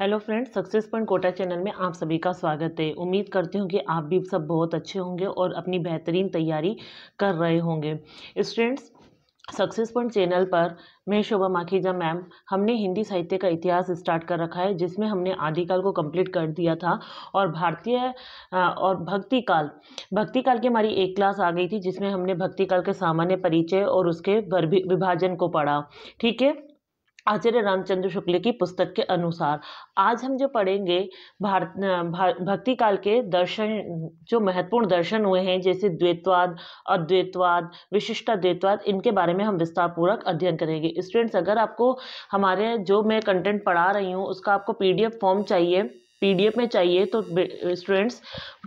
hello friends success point Kota channel में आप सभी का स्वागत है उम्मीद करती हूँ कि आप भी सब बहुत अच्छे होंगे और अपनी बेहतरीन तैयारी कर रहे होंगे स्टूडेंट्स सक्सेस पॉइंट चैनल पर मैं शोभा माखीजा मैम हमने हिंदी साहित्य का इतिहास स्टार्ट कर रखा है जिसमें हमने आदिकाल को कंप्लीट कर दिया था और भारतीय और भक्ति काल भक्ति काल की हमारी एक क्लास आ गई थी जिसमें हमने भक्ति काल के सामान्य परिचय और उसके विभाजन को पढ़ा ठीक है आचार्य रामचंद्र शुक्ल की पुस्तक के अनुसार आज हम जो पढ़ेंगे भारत भा, भक्ति काल के दर्शन जो महत्वपूर्ण दर्शन हुए हैं जैसे द्वैतवाद अद्वैतवाद विशिष्ट द्वैतवाद इनके बारे में हम विस्तार पूर्वक अध्ययन करेंगे स्टूडेंट्स अगर आपको हमारे जो मैं कंटेंट पढ़ा रही हूँ उसका आपको पीडीएफ फॉर्म चाहिए पीडीएफ में चाहिए तो स्टूडेंट्स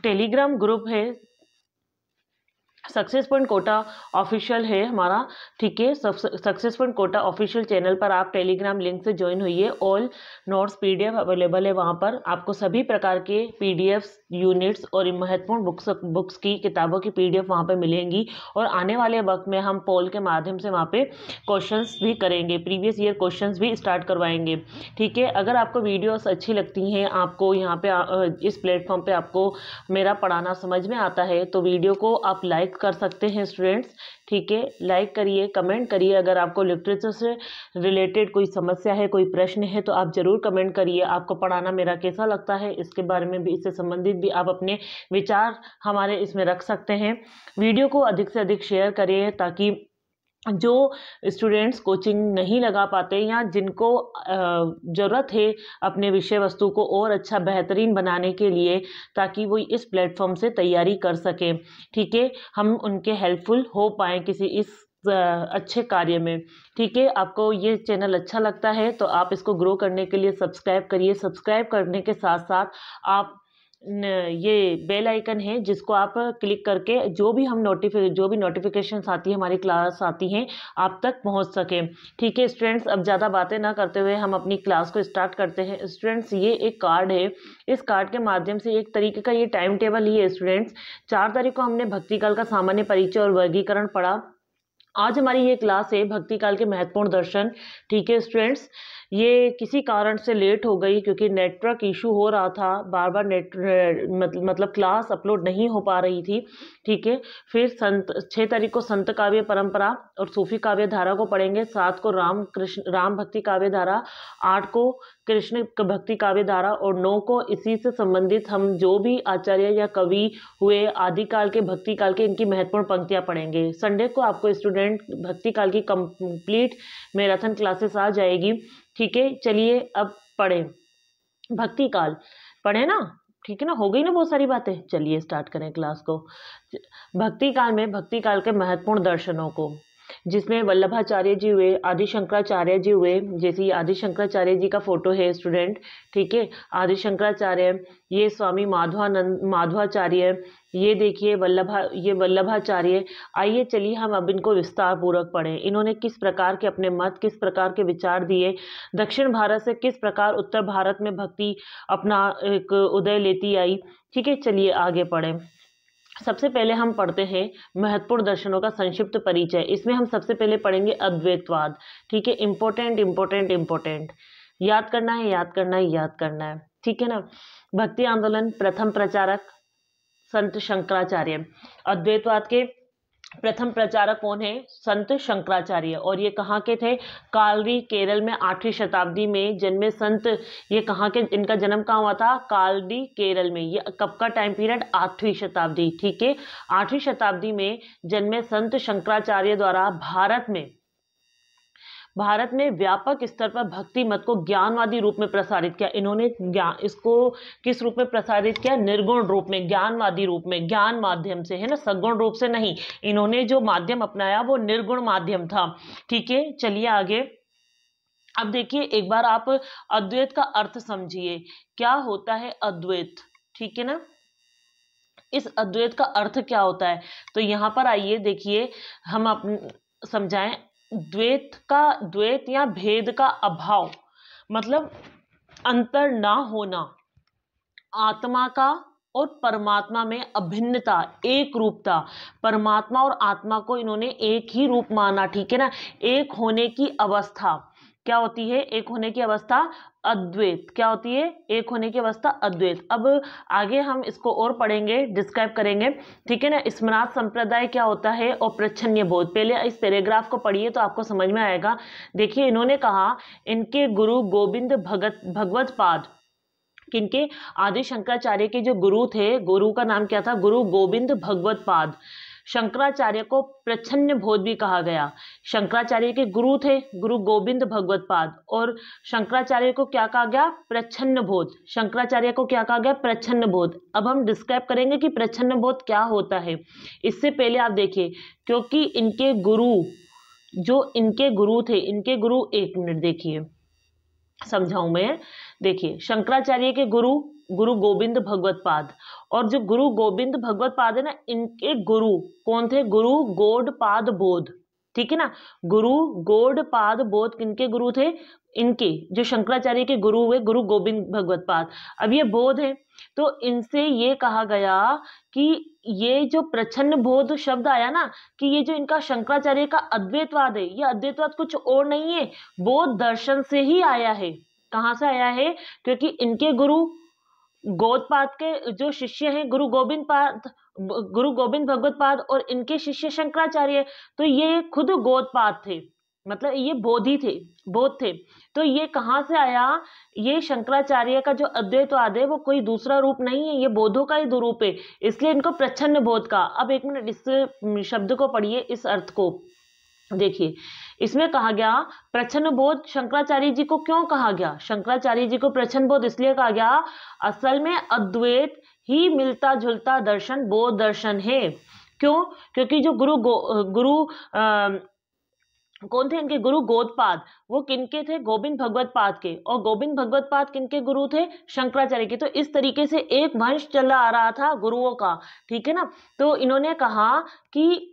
टेलीग्राम ग्रुप है सक्सेस पॉइंट कोटा ऑफिशियल है हमारा ठीक है success point Kota official channel पर आप टेलीग्राम लिंक से ज्वाइन हुई है ऑल नोट्स पीडीएफ अवेलेबल है वहाँ पर आपको सभी प्रकार के पीडीएफ यूनिट्स और महत्वपूर्ण बुक्स बुक्स की किताबों की पीडीएफ वहाँ पर मिलेंगी और आने वाले वक्त में हम पोल के माध्यम से वहाँ पर क्वेश्चन भी करेंगे प्रीवियस ईयर क्वेश्चन भी स्टार्ट करवाएंगे ठीक है अगर आपको वीडियोस अच्छी लगती हैं आपको यहाँ पर इस प्लेटफॉर्म पर आपको मेरा पढ़ाना समझ में आता है तो वीडियो को आप लाइक कर सकते हैं स्टूडेंट्स ठीक है लाइक करिए कमेंट करिए अगर आपको लिटरेचर से रिलेटेड कोई समस्या है कोई प्रश्न है तो आप ज़रूर कमेंट करिए आपको पढ़ाना मेरा कैसा लगता है इसके बारे में भी इससे संबंधित भी आप अपने विचार हमारे इसमें रख सकते हैं वीडियो को अधिक से अधिक शेयर करिए ताकि जो स्टूडेंट्स कोचिंग नहीं लगा पाते या जिनको ज़रूरत है अपने विषय वस्तु को और अच्छा बेहतरीन बनाने के लिए ताकि वो इस प्लेटफॉर्म से तैयारी कर सकें ठीक है हम उनके हेल्पफुल हो पाएँ किसी इस अच्छे कार्य में ठीक है आपको ये चैनल अच्छा लगता है तो आप इसको ग्रो करने के लिए सब्सक्राइब करिए सब्सक्राइब करने के साथ साथ आप ये बेल आइकन है जिसको आप क्लिक करके जो भी हम नोटिफि जो भी नोटिफिकेशन आती है हमारी क्लास आती हैं आप तक पहुंच सके ठीक है स्टूडेंट्स अब ज़्यादा बातें ना करते हुए हम अपनी क्लास को स्टार्ट करते हैं स्टूडेंट्स ये एक कार्ड है इस कार्ड के माध्यम से एक तरीके का ये टाइम टेबल ही है स्टूडेंट्स चार तारीख को हमने भक्ति काल का सामान्य परिचय और वर्गीकरण पढ़ा आज हमारी ये क्लास है भक्ति काल के महत्वपूर्ण दर्शन ठीक है स्टूडेंट्स ये किसी कारण से लेट हो गई क्योंकि नेटवर्क इशू हो रहा था बार बार नेट मतलब क्लास अपलोड नहीं हो पा रही थी ठीक है फिर संत छः तारीख को संत काव्य परंपरा और सूफी काव्य धारा को पढ़ेंगे सात को राम कृष्ण राम भक्ति काव्य धारा आठ को कृष्ण भक्ति काव्य धारा और नौ को इसी से संबंधित हम जो भी आचार्य या कवि हुए आदिकाल के भक्ति काल के इनकी महत्वपूर्ण पंक्तियाँ पढ़ेंगे संडे को आपको स्टूडेंट भक्ति काल की कंप्लीट मैराथन क्लासेस आ जाएगी ठीक है चलिए अब पढ़े भक्ति काल पढ़े ना ठीक है ना हो गई ना बहुत सारी बातें चलिए स्टार्ट करें क्लास को भक्ति काल में भक्ति काल के महत्वपूर्ण दर्शनों को जिसमें वल्लभाचार्य जी हुए आदिशंकराचार्य जी हुए जैसे आदिशंकराचार्य जी का फोटो है स्टूडेंट ठीक है आदिशंकराचार्य ये स्वामी माधवानंद माधवाचार्य ये देखिए वल्लभा ये वल्लभाचार्य आइए चलिए हम अब इनको विस्तार पूर्वक पढ़ें इन्होंने किस प्रकार के अपने मत किस प्रकार के विचार दिए दक्षिण भारत से किस प्रकार उत्तर भारत में भक्ति अपना एक उदय लेती आई ठीक है चलिए आगे पढ़ें सबसे पहले हम पढ़ते हैं महत्वपूर्ण दर्शनों का संक्षिप्त परिचय इसमें हम सबसे पहले पढ़ेंगे अद्वैतवाद ठीक है इम्पोर्टेंट इम्पोर्टेंट इम्पोर्टेंट याद करना है याद करना है याद करना है ठीक है ना भक्ति आंदोलन प्रथम प्रचारक संत शंकराचार्य अद्वैतवाद के प्रथम प्रचारक कौन है संत शंकराचार्य और ये कहाँ के थे कालरी केरल में आठवीं शताब्दी में जन्मे संत ये कहाँ के इनका जन्म कहाँ हुआ था कालरी केरल में ये कब का टाइम पीरियड आठवीं शताब्दी ठीक है आठवीं शताब्दी में जन्मे संत शंकराचार्य द्वारा भारत में भारत में व्यापक स्तर पर भक्ति मत को ज्ञानवादी रूप में प्रसारित किया इन्होंने इसको किस रूप में प्रसारित किया निर्गुण रूप में ज्ञानवादी रूप में ज्ञान माध्यम से है ना सगुण रूप से नहीं इन्होंने जो माध्यम अपनाया वो निर्गुण माध्यम था ठीक है चलिए आगे अब देखिए एक बार आप अद्वैत का अर्थ समझिए क्या होता है अद्वैत ठीक है ना इस अद्वैत का अर्थ क्या होता है तो यहाँ पर आइए देखिए हम अपने समझाएं द्वेत का द्वेत या भेद का अभाव मतलब अंतर ना होना आत्मा का और परमात्मा में अभिन्नता एक रूपता परमात्मा और आत्मा को इन्होंने एक ही रूप माना ठीक है ना एक होने की अवस्था क्या होती है एक होने की अवस्था अद्वैत क्या होती है एक होने की अवस्था अद्वैत अब आगे हम इसको और पढ़ेंगे डिस्क्राइब करेंगे ठीक है ना स्मराज संप्रदाय क्या होता है और प्रच्छन्य बोध पहले इस पैराग्राफ को पढ़िए तो आपको समझ में आएगा देखिए इन्होंने कहा इनके गुरु गोविंद भगत भगवत पाद किनके आदि शंकराचार्य के जो गुरु थे गुरु का नाम क्या था गुरु गोविंद भगवत पाद शंकराचार्य को प्रच्छन्न बोध भी कहा गया शंकराचार्य के गुरु थे गुरु गोविंद भगवत पाद और शंकराचार्य को क्या कहा गया प्रच्छन्न बोध शंकराचार्य को क्या कहा गया प्रच्छन्न बोध अब हम डिस्क्राइब करेंगे कि प्रच्छन्न बोध क्या होता है इससे पहले आप देखिए क्योंकि इनके गुरु जो इनके गुरु थे इनके गुरु एक मिनट देखिए समझाऊ मैं देखिए शंकराचार्य के गुरु गुरु गोविंद भगवत पाद और जो गुरु गोविंद भगवत पाद है ना इनके गुरु कौन थे गुरु गोड पाद बोध ठीक है ना गुरु गोड पाद बोध किनके गुरु थे इनके जो शंकराचार्य के गुरु हुए गुरु गोविंद भगवत पाद अब ये बोध है तो इनसे ये कहा गया कि ये जो प्रछन्न बोध शब्द आया ना कि ये जो इनका शंकराचार्य का अद्वैतवाद है ये अद्वैतवाद कुछ और नहीं है बोध दर्शन से ही आया है कहाँ से आया है क्योंकि इनके गुरु पाद के जो शिष्य हैं गुरु गोविंद पाद गुरु गोविंद भगवत पाद और इनके शिष्य शंकराचार्य तो ये खुद पाद थे मतलब ये बोधी थे बोध थे तो ये कहाँ से आया ये शंकराचार्य का जो अद्वैतवाद है वो कोई दूसरा रूप नहीं है ये बोधों का ही दुरूप है इसलिए इनको प्रच्छन्न बोध का अब एक मिनट इस शब्द को पढ़िए इस अर्थ को देखिए इसमें कहा गया प्रच्छन्न बोध शंकराचार्य जी को क्यों कहा गया शंकराचार्य जी को प्रच्छन्न बोध इसलिए कहा गया असल में अद्वैत ही मिलता जुलता दर्शन बोध दर्शन है क्यों क्योंकि जो गुरु गो, गुरु कौन थे इनके गुरु गोदपाद वो किनके थे गोविंद भगवत पाद के और गोविंद भगवत पाद किनके गुरु थे शंकराचार्य के तो इस तरीके से एक वंश चला आ रहा था गुरुओं का ठीक है ना तो इन्होंने कहा कि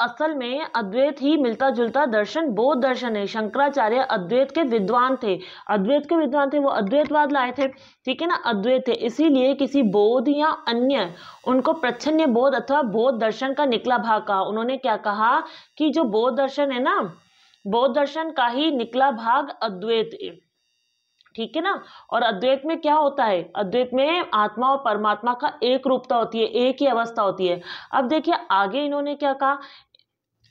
असल में अद्वैत ही मिलता जुलता दर्शन बौद्ध दर्शन है शंकराचार्य अद्वैत के विद्वान थे अद्वैत के विद्वान थे वो अद्वैतवाद लाए थे ठीक है ना अद्वैत थे इसीलिए किसी बौद्ध या अन्य उनको प्रच्छन्न बोध अथवा बौद्ध दर्शन का निकला भाग कहा उन्होंने क्या कहा कि जो बौद्ध दर्शन है ना बौद्ध दर्शन का ही निकला भाग अद्वैत ठीक है ना और अद्वैत में क्या होता है अद्वैत में आत्मा और परमात्मा का एक रूपता होती है एक ही अवस्था होती है अब देखिए आगे इन्होंने क्या कहा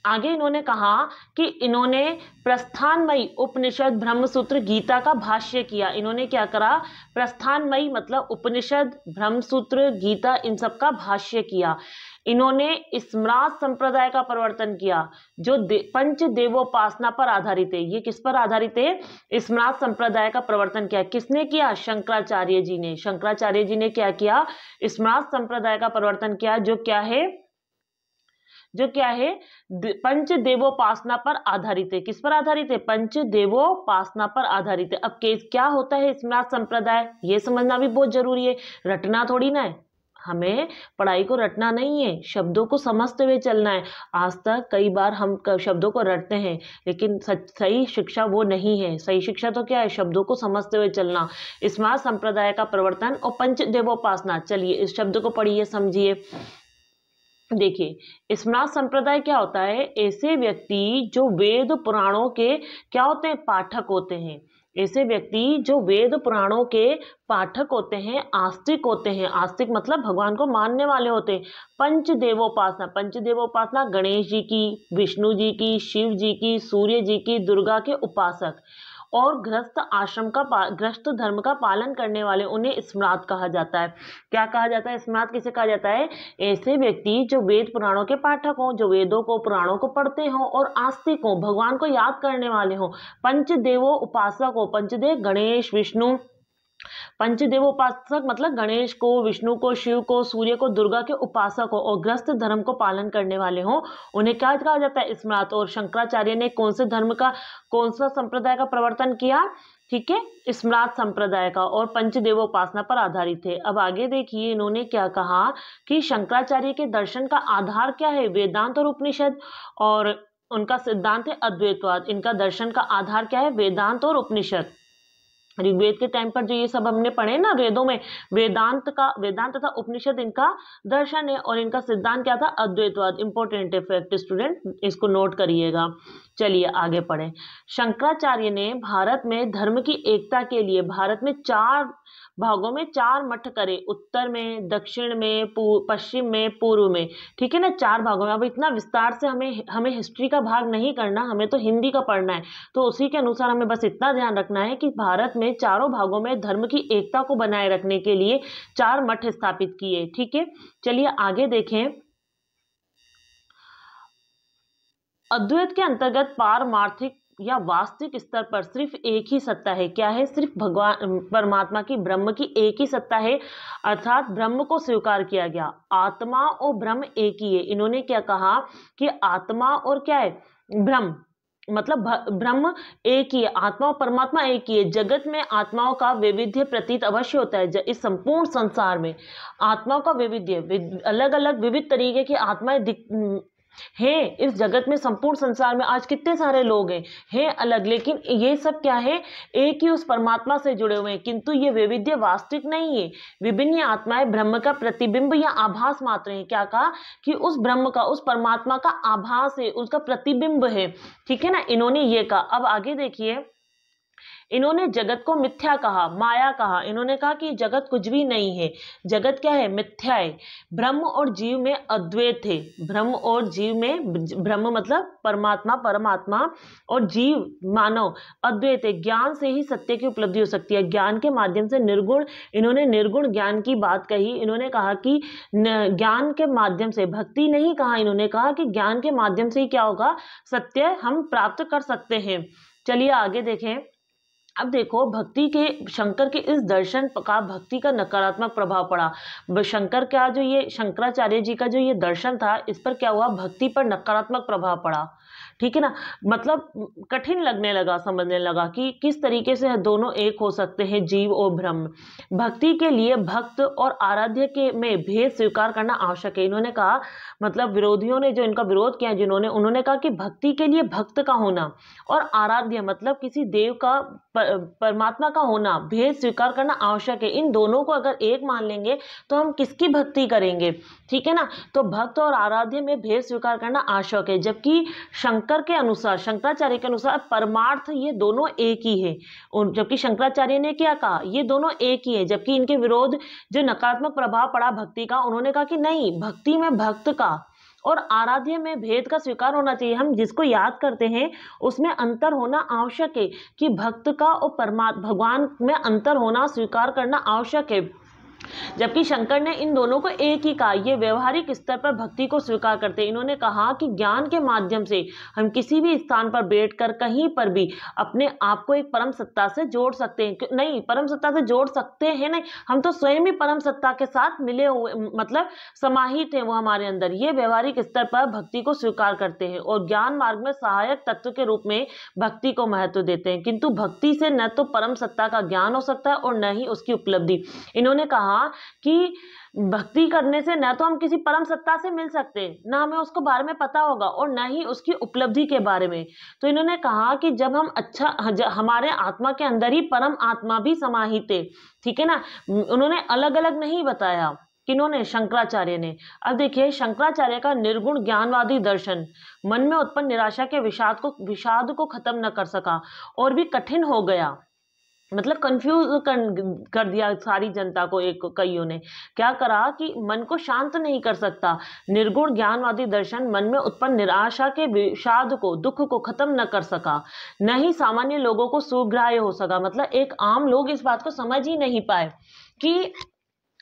आगे इन्होंने कहा कि इन्होंने प्रस्थानमयी उपनिषद ब्रह्मसूत्र गीता का भाष्य किया इन्होंने क्या करा प्रस्थानमयी मतलब उपनिषद ब्रह्मसूत्र गीता इन सब का भाष्य किया इन्होंने स्मराज संप्रदाय का परिवर्तन किया जो दे, पंच देवोपासना पर आधारित है ये किस पर आधारित है स्मराज संप्रदाय का परिवर्तन किया किसने किया शंकराचार्य जी ने शंकराचार्य जी ने क्या किया स्मराज संप्रदाय का परिवर्तन किया जो क्या है जो क्या है पंच देवोपासना पर आधारित है किस पर आधारित है पंच देवोपासना पर आधारित है अब केस क्या होता है स्मराज संप्रदाय ये समझना भी बहुत जरूरी है रटना थोड़ी ना है हमें पढ़ाई को रटना नहीं है शब्दों को समझते हुए चलना है आज तक कई बार हम शब्दों को रटते हैं लेकिन सही शिक्षा वो नहीं है सही शिक्षा तो क्या है शब्दों को समझते हुए चलना स्मार्ट संप्रदाय का प्रवर्तन और पंच देवोपासना चलिए इस शब्द को पढ़िए समझिए देखिए स्मृत संप्रदाय क्या होता है ऐसे व्यक्ति जो वेद पुराणों के क्या होते हैं पाठक होते हैं ऐसे व्यक्ति जो वेद पुराणों के पाठक होते हैं आस्तिक होते हैं आस्तिक मतलब भगवान को मानने वाले होते हैं पंच देवोपासना पंच देवोपासना गणेश जी की विष्णु जी की शिव जी की सूर्य जी की दुर्गा के उपासक और ग्रस्त आश्रम का ग्रस्त धर्म का पालन करने वाले उन्हें स्मरात कहा जाता है क्या कहा जाता है स्मरात किसे कहा जाता है ऐसे व्यक्ति जो वेद पुराणों के पाठक हों जो वेदों को पुराणों को पढ़ते हों और आस्तिक हों भगवान को याद करने वाले हों पंचदेवों उपासक हो पंचदेव गणेश विष्णु पंचदेवोपासक मतलब गणेश को विष्णु को शिव को सूर्य को दुर्गा के उपासक हो और ग्रस्त धर्म को पालन करने वाले हों उन्हें क्या कहा जाता है स्मृत और शंकराचार्य ने कौन से धर्म का कौन सा संप्रदाय का प्रवर्तन किया ठीक है स्मरात संप्रदाय का और पंचदेवोपासना पर आधारित थे अब आगे देखिए इन्होंने क्या कहा कि शंकराचार्य के दर्शन का आधार क्या है वेदांत और उपनिषद और उनका सिद्धांत है अद्वैतवाद इनका दर्शन का आधार क्या है वेदांत और उपनिषद ऋग्वेद के टाइम पर जो ये सब हमने पढ़े ना वेदों में वेदांत का वेदांत तथा उपनिषद इनका दर्शन है और इनका सिद्धांत क्या था अद्वैतवाद इंपॉर्टेंट इफेक्ट स्टूडेंट इसको नोट करिएगा चलिए आगे पढ़ें शंकराचार्य ने भारत में धर्म की एकता के लिए भारत में चार भागों में चार मठ करे उत्तर में दक्षिण में पश्चिम में पूर्व में ठीक है ना चार भागों में अब इतना विस्तार से हमें हमें हिस्ट्री का भाग नहीं करना हमें तो हिंदी का पढ़ना है तो उसी के अनुसार हमें बस इतना ध्यान रखना है कि भारत में चारों भागों में धर्म की एकता को बनाए रखने के लिए चार मठ स्थापित किए ठीक है चलिए आगे देखें अद्वैत के अंतर्गत पारमार्थिक या वास्तविक स्तर पर सिर्फ एक ही सत्ता है क्या है सिर्फ भगवान परमात्मा की ब्रह्म की एक ही सत्ता है अर्थात ब्रह्म को स्वीकार किया गया आत्मा और ब्रह्म एक ही है इन्होंने क्या कहा कि आत्मा और क्या है ब्रह्म मतलब ब्रह्म एक ही है आत्मा और परमात्मा एक ही है जगत में आत्माओं का वैविध्य प्रतीत अवश्य होता है इस संपूर्ण संसार में आत्माओं का वैविध्य अलग अलग विविध तरीके की आत्माएं हे इस जगत में संपूर्ण संसार में आज कितने सारे लोग हैं हे अलग लेकिन ये सब क्या है एक ही उस परमात्मा से जुड़े हुए हैं किंतु ये वैविध्य वास्तविक नहीं है विभिन्न आत्माएं ब्रह्म का प्रतिबिंब या आभास मात्र है क्या कहा कि उस ब्रह्म का उस परमात्मा का आभास है उसका प्रतिबिंब है ठीक है ना इन्होंने ये कहा अब आगे देखिए इन्होंने जगत को मिथ्या कहा माया कहा इन्होंने कहा कि जगत कुछ भी नहीं है जगत क्या है मिथ्या है ब्रह्म और जीव में अद्वैत है ब्रह्म और जीव में ब्रह्म मतलब परमात्मा परमात्मा और जीव मानव अद्वैत है ज्ञान से ही सत्य की उपलब्धि हो सकती है ज्ञान के माध्यम से निर्गुण इन्होंने निर्गुण ज्ञान की बात कही इन्होंने कहा कि ज्ञान के माध्यम से भक्ति नहीं कहा इन्होंने कहा कि ज्ञान के माध्यम से ही क्या होगा सत्य हम प्राप्त कर सकते हैं चलिए आगे देखें अब देखो भक्ति के शंकर के इस दर्शन का भक्ति का नकारात्मक प्रभाव पड़ा शंकर का जो ये शंकराचार्य जी का जो ये दर्शन था इस पर क्या हुआ भक्ति पर नकारात्मक प्रभाव पड़ा ठीक है ना मतलब कठिन लगने लगा समझने लगा कि किस तरीके से दोनों एक हो सकते हैं जीव और ब्रह्म भक्ति के लिए भक्त और आराध्य के में भेद स्वीकार करना आवश्यक है इन्होंने कहा मतलब विरोधियों ने जो इनका विरोध किया जिन्होंने उन्होंने कहा कि भक्ति के लिए भक्त का होना और आराध्य मतलब किसी देव का पर परमात्मा का होना भेद स्वीकार करना आवश्यक है इन दोनों को अगर एक मान लेंगे तो हम किसकी भक्ति करेंगे ठीक है ना तो भक्त और आराध्य में भेद स्वीकार करना आवश्यक है जबकि शंकर शंकर के अनुसार शंकराचार्य के अनुसार परमार्थ ये दोनों एक ही है जबकि शंकराचार्य ने क्या कहा ये दोनों एक ही है जबकि इनके विरोध जो नकारात्मक प्रभाव पड़ा भक्ति का उन्होंने कहा कि नहीं भक्ति में भक्त का और आराध्य में भेद का स्वीकार होना चाहिए हम जिसको याद करते हैं उसमें अंतर होना आवश्यक है कि भक्त का और परमा भगवान में अंतर होना स्वीकार करना आवश्यक है जबकि शंकर ने इन दोनों को एक ही कहा यह व्यवहारिक स्तर पर भक्ति को स्वीकार करते हैं इन्होंने कहा कि ज्ञान के माध्यम से हम किसी भी स्थान पर बैठकर कहीं पर भी अपने आप को एक परम सत्ता से जोड़ सकते हैं नहीं परम सत्ता से जोड़ सकते हैं नहीं हम तो स्वयं ही परम सत्ता के साथ मिले हुए मतलब समाहित हैं वो हमारे अंदर ये व्यवहारिक स्तर पर भक्ति को स्वीकार करते हैं और ज्ञान मार्ग में सहायक तत्व के रूप में भक्ति को महत्व देते हैं किंतु भक्ति से न तो परम सत्ता का ज्ञान हो सकता है और न ही उसकी उपलब्धि इन्होंने कहा कहा कि भक्ति करने से ना तो हम किसी परम सत्ता से मिल सकते ना हमें उसको बारे में पता होगा और ना ही उसकी उपलब्धि के बारे में तो इन्होंने कहा कि जब हम अच्छा हमारे आत्मा के अंदर ही परम आत्मा भी समाहित है ठीक है ना उन्होंने अलग अलग नहीं बताया किन्होंने शंकराचार्य ने अब देखिए शंकराचार्य का निर्गुण ज्ञानवादी दर्शन मन में उत्पन्न निराशा के विषाद को विषाद को खत्म न कर सका और भी कठिन हो गया मतलब कंफ्यूज कर, कर दिया सारी जनता को एक कईयों ने क्या करा कि मन को शांत नहीं कर सकता निर्गुण ज्ञानवादी दर्शन मन में उत्पन्न निराशा के विषाद को दुख को खत्म न कर सका न ही सामान्य लोगों को सुग्राह्य हो सका मतलब एक आम लोग इस बात को समझ ही नहीं पाए कि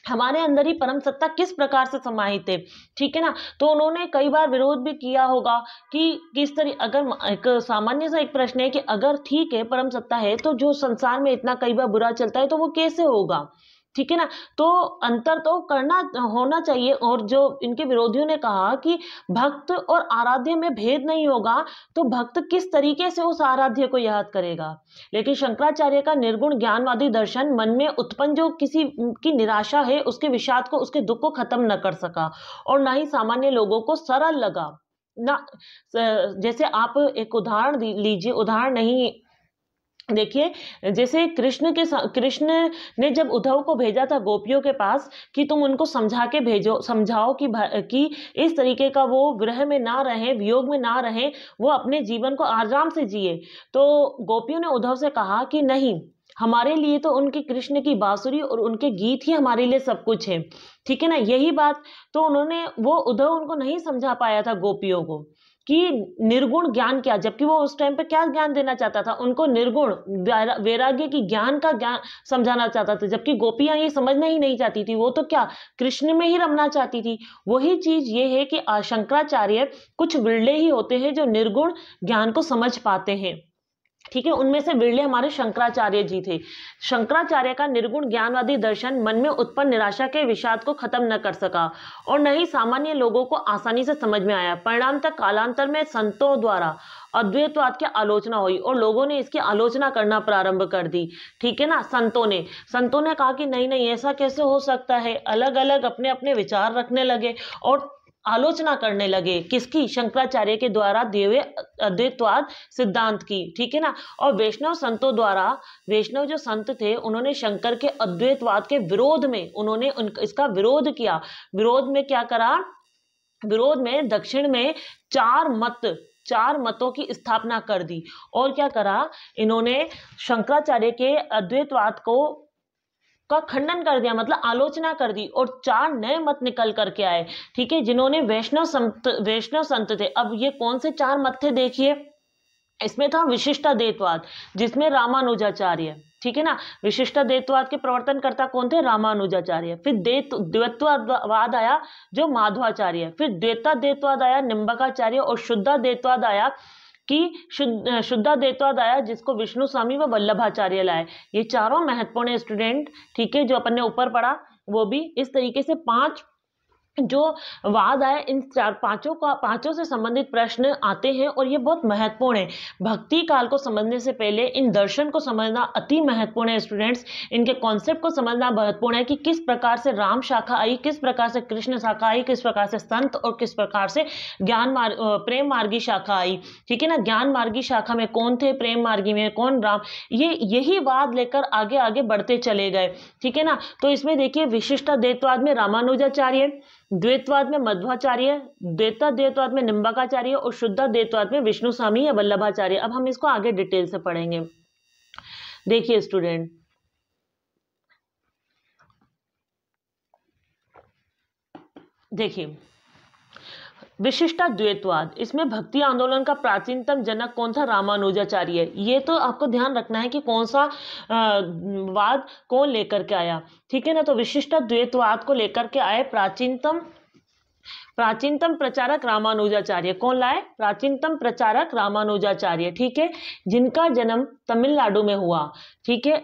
हमारे अंदर ही परम सत्ता किस प्रकार से समाहित है ठीक है ना तो उन्होंने कई बार विरोध भी किया होगा कि किस तरह अगर एक सामान्य सा एक प्रश्न है कि अगर ठीक है परम सत्ता है तो जो संसार में इतना कई बार बुरा चलता है तो वो कैसे होगा ठीक है ना तो अंतर तो करना होना चाहिए और जो इनके विरोधियों ने कहा कि भक्त और आराध्य में भेद नहीं होगा तो भक्त किस तरीके से उस आराध्य को याद करेगा लेकिन शंकराचार्य का निर्गुण ज्ञानवादी दर्शन मन में उत्पन्न जो किसी की निराशा है उसके विषाद को उसके दुख को खत्म न कर सका और ना ही सामान्य लोगों को सरल लगा ना जैसे आप एक उदाहरण लीजिए उदाहरण नहीं देखिए जैसे कृष्ण के कृष्ण ने जब उद्धव को भेजा था गोपियों के पास कि तुम उनको समझा के भेजो समझाओ कि कि इस तरीके का वो ग्रह में ना रहें वियोग में ना रहें वो अपने जीवन को आराम से जिए तो गोपियों ने उद्धव से कहा कि नहीं हमारे लिए तो उनके कृष्ण की बांसुरी और उनके गीत ही हमारे लिए सब कुछ है ठीक है ना यही बात तो उन्होंने वो उद्धव उनको नहीं समझा पाया था गोपियों को कि निर्गुण ज्ञान क्या जबकि वो उस टाइम पे क्या ज्ञान देना चाहता था उनको निर्गुण वैराग्य की ज्ञान का ज्ञान समझाना चाहता था जबकि गोपियां ये समझना ही नहीं चाहती थी वो तो क्या कृष्ण में ही रमना चाहती थी वही चीज ये है कि शंकराचार्य कुछ विरले ही होते हैं जो निर्गुण ज्ञान को समझ पाते हैं ठीक है उनमें से बिरले हमारे शंकराचार्य जी थे शंकराचार्य का निर्गुण ज्ञानवादी दर्शन मन में उत्पन्न निराशा के विषाद को खत्म न कर सका और न ही सामान्य लोगों को आसानी से समझ में आया परिणाम तक कालांतर में संतों द्वारा अद्वैतवाद की आलोचना हुई और लोगों ने इसकी आलोचना करना प्रारंभ कर दी ठीक है ना संतों ने संतों ने कहा कि नहीं नहीं ऐसा कैसे हो सकता है अलग अलग अपने अपने विचार रखने लगे और आलोचना करने लगे किसकी शंकराचार्य के द्वारा देवे अद्वैतवाद सिद्धांत की ठीक है ना और वैष्णव संतों द्वारा वैष्णव जो संत थे उन्होंने शंकर के अद्वैतवाद के विरोध में उन्होंने उन, इसका विरोध किया विरोध में क्या करा विरोध में दक्षिण में चार मत चार मतों की स्थापना कर दी और क्या करा इन्होंने शंकराचार्य के अद्वैतवाद को का खंडन कर दिया मतलब आलोचना कर दी और चार नए मत निकल करके आए ठीक है जिन्होंने वैष्णव संत वैष्णव संत थे अब ये कौन से चार मत थे देखिए इसमें था विशिष्टा देतवाद जिसमें रामानुजाचार्य ठीक है ना विशिष्टा देतवाद के प्रवर्तनकर्ता कौन थे रामानुजाचार्य फिर देत द्वैतवाद आया जो माधवाचार्य फिर द्वेता देतवाद आया निम्बकाचार्य और शुद्धा देतवाद आया कि शुद्ध शुद्धा देवता दाया जिसको विष्णु स्वामी व वल्लभाचार्य लाए ये चारों महत्वपूर्ण स्टूडेंट ठीक है जो अपन ने ऊपर पढ़ा वो भी इस तरीके से पांच जो वाद आए इन चार पांचों का पांचों से संबंधित प्रश्न आते हैं और ये बहुत महत्वपूर्ण है भक्ति काल को समझने से पहले इन दर्शन को समझना अति महत्वपूर्ण है स्टूडेंट्स इनके कॉन्सेप्ट को समझना महत्वपूर्ण है कि किस प्रकार से राम शाखा आई किस प्रकार से कृष्ण शाखा आई किस प्रकार से संत और किस प्रकार से ज्ञान मार्ग प्रेम मार्गी शाखा आई ठीक है ना ज्ञान मार्गी शाखा में कौन थे प्रेम मार्गी में कौन राम ये यही वाद लेकर आगे आगे बढ़ते चले गए ठीक है ना तो इसमें देखिए विशिष्टा देववाद में रामानुजाचार्य द्वैतवाद में मध्वाचार्य द्वेता द्वैतवाद में निम्बकाचार्य और शुद्धा द्वैतवाद में विष्णु स्वामी या वल्लभाचार्य अब हम इसको आगे डिटेल से पढ़ेंगे देखिए स्टूडेंट देखिए विशिष्टा द्वैतवाद इसमें भक्ति आंदोलन का प्राचीनतम जनक कौन था रामानुजाचार्य ये तो आपको ध्यान रखना है कि कौन सा वाद कौन लेकर के आया ठीक है ना तो विशिष्टा द्वैतवाद को लेकर के आए प्राचीनतम प्राचीनतम प्रचारक रामानुजाचार्य कौन लाए प्राचीनतम प्रचारक रामानुजाचार्य ठीक है जिनका जन्म तमिलनाडु में हुआ ठीक है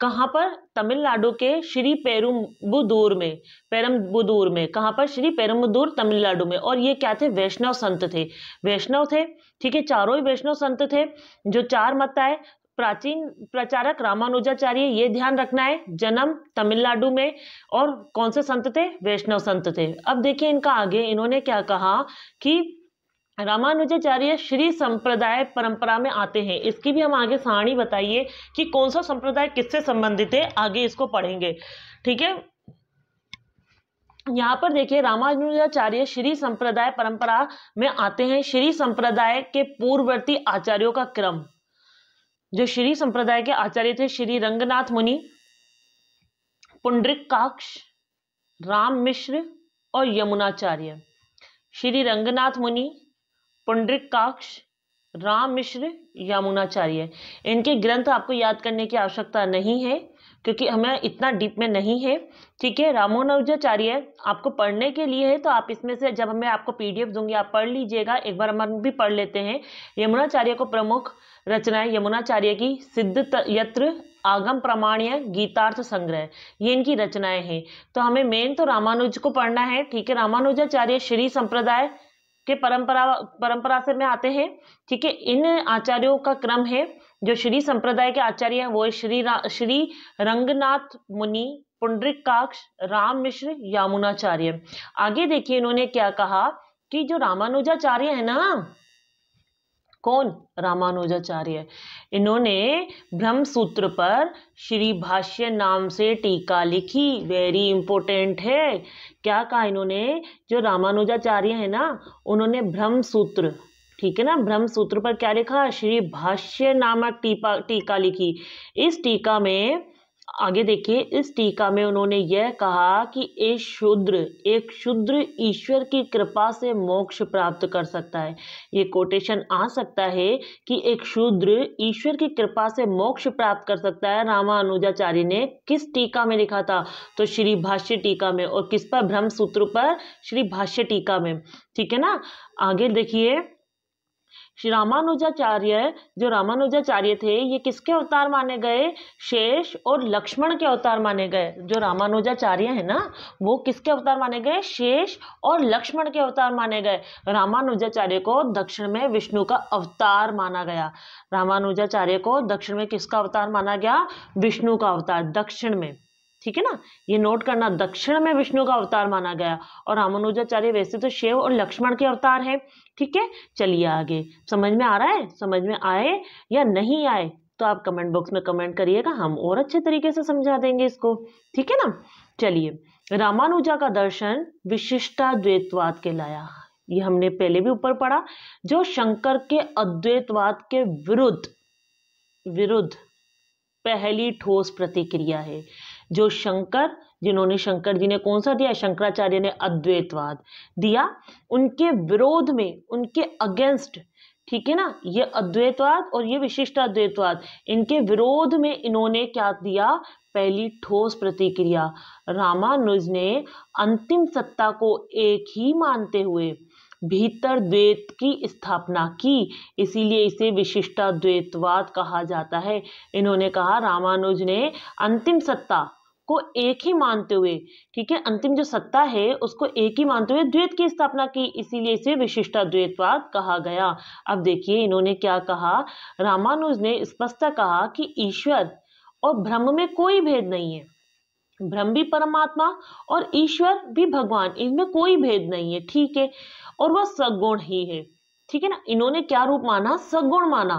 कहाँ पर तमिलनाडु के श्री पेरुम्बुदूर में पेरम्बुदूर में कहाँ पर श्री पेरम्बुदूर तमिलनाडु में और ये क्या थे वैष्णव संत थे वैष्णव थे ठीक है चारों ही वैष्णव संत थे जो चार मत आए प्राचीन प्रचारक रामानुजाचार्य ये ध्यान रखना है जन्म तमिलनाडु में और कौन से संत थे वैष्णव संत थे अब देखिए इनका आगे इन्होंने क्या कहा कि रामानुजाचार्य श्री संप्रदाय परंपरा में आते हैं इसकी भी हम आगे सारणी बताइए कि कौन सा संप्रदाय किससे संबंधित है आगे इसको पढ़ेंगे ठीक है यहाँ पर देखिए रामानुजाचार्य श्री संप्रदाय परंपरा में आते हैं श्री संप्रदाय के पूर्ववर्ती आचार्यों का क्रम जो श्री संप्रदाय के आचार्य थे श्री रंगनाथ मुनि पुंडरिक काक्ष राम मिश्र और यमुनाचार्य श्री रंगनाथ मुनि पुंडरीकाक्ष राम मिश्र यमुनाचार्य इनके ग्रंथ आपको याद करने की आवश्यकता नहीं है क्योंकि हमें इतना डीप में नहीं है ठीक है रामानुजाचार्य आपको पढ़ने के लिए है तो आप इसमें से जब मैं आपको पीडीएफ दूंगी आप पढ़ लीजिएगा एक बार हम भी पढ़ लेते हैं यमुनाचार्य को प्रमुख रचनाएं यमुनाचार्य की सिद्ध यत्र आगम प्रमाण्य गीतार्थ संग्रह ये इनकी रचनाएं हैं तो हमें मेन तो रामानुज को पढ़ना है ठीक है रामानुजाचार्य श्री संप्रदाय के परंपरा परंपरा से में आते हैं ठीक है इन आचार्यों का क्रम है जो श्री संप्रदाय के आचार्य हैं वो श्री श्री रंगनाथ मुनि पुंडरिक काक्ष राम मिश्र यामुनाचार्य आगे देखिए इन्होंने क्या कहा कि जो रामानुजाचार्य है ना कौन रामानुजाचार्य इन्होंने ब्रह्म सूत्र पर श्री भाष्य नाम से टीका लिखी वेरी इंपॉर्टेंट है क्या कहा इन्होंने जो रामानुजाचार्य है ना उन्होंने ब्रह्म सूत्र ठीक है ना ब्रह्म सूत्र पर क्या लिखा श्री भाष्य नामक टीका टीका लिखी इस टीका में आगे देखिए इस टीका में उन्होंने यह कहा कि एक शूद्र एक शूद्र ईश्वर की कृपा से मोक्ष प्राप्त कर सकता है ये कोटेशन आ सकता है कि एक शूद्र ईश्वर की कृपा से मोक्ष प्राप्त कर सकता है रामानुजाचार्य ने किस टीका में लिखा था तो श्री भाष्य टीका में और किस पर ब्रह्म सूत्र पर श्री भाष्य टीका में ठीक है ना आगे देखिए श्री रामानुजाचार्य जो रामानुजाचार्य थे ये किसके अवतार माने गए शेष और लक्ष्मण के अवतार माने गए जो रामानुजाचार्य है ना वो किसके अवतार माने गए शेष और लक्ष्मण के अवतार माने गए रामानुजाचार्य को दक्षिण में विष्णु का अवतार माना गया रामानुजाचार्य को दक्षिण में किसका अवतार माना गया विष्णु का अवतार दक्षिण में ठीक है ना ये नोट करना दक्षिण में विष्णु का अवतार माना गया और रामानुजाचार्य वैसे तो शिव और लक्ष्मण के अवतार है ठीक है चलिए आगे समझ में आ रहा है समझ में आए या नहीं आए तो आप कमेंट बॉक्स में कमेंट करिएगा हम और अच्छे तरीके से समझा देंगे इसको ठीक है ना चलिए रामानुजा का दर्शन विशिष्टा द्वैतवाद के लाया ये हमने पहले भी ऊपर पढ़ा जो शंकर के अद्वैतवाद के विरुद्ध विरुद्ध पहली ठोस प्रतिक्रिया है जो शंकर जिन्होंने शंकर जी ने कौन सा दिया शंकराचार्य ने अद्वैतवाद दिया उनके विरोध में उनके अगेंस्ट ठीक है ना ये अद्वैतवाद और ये विशिष्ट अद्वैतवाद इनके विरोध में इन्होंने क्या दिया पहली ठोस प्रतिक्रिया रामानुज ने अंतिम सत्ता को एक ही मानते हुए भीतर द्वैत की स्थापना की इसीलिए इसे विशिष्टा द्वैतवाद कहा जाता है इन्होंने कहा रामानुज ने अंतिम सत्ता को एक ही मानते हुए ठीक है अंतिम जो सत्ता है उसको एक ही मानते हुए द्वैत की स्थापना की इसीलिए इसे विशिष्टा द्वैतवाद कहा गया अब देखिए इन्होंने क्या कहा रामानुज ने स्पष्ट कहा कि ईश्वर और ब्रह्म में कोई भेद नहीं है ब्रह्म भी परमात्मा और ईश्वर भी भगवान इनमें कोई भेद नहीं है ठीक है और वह सगुण ही है ठीक है ना इन्होंने क्या रूप माना सगुण माना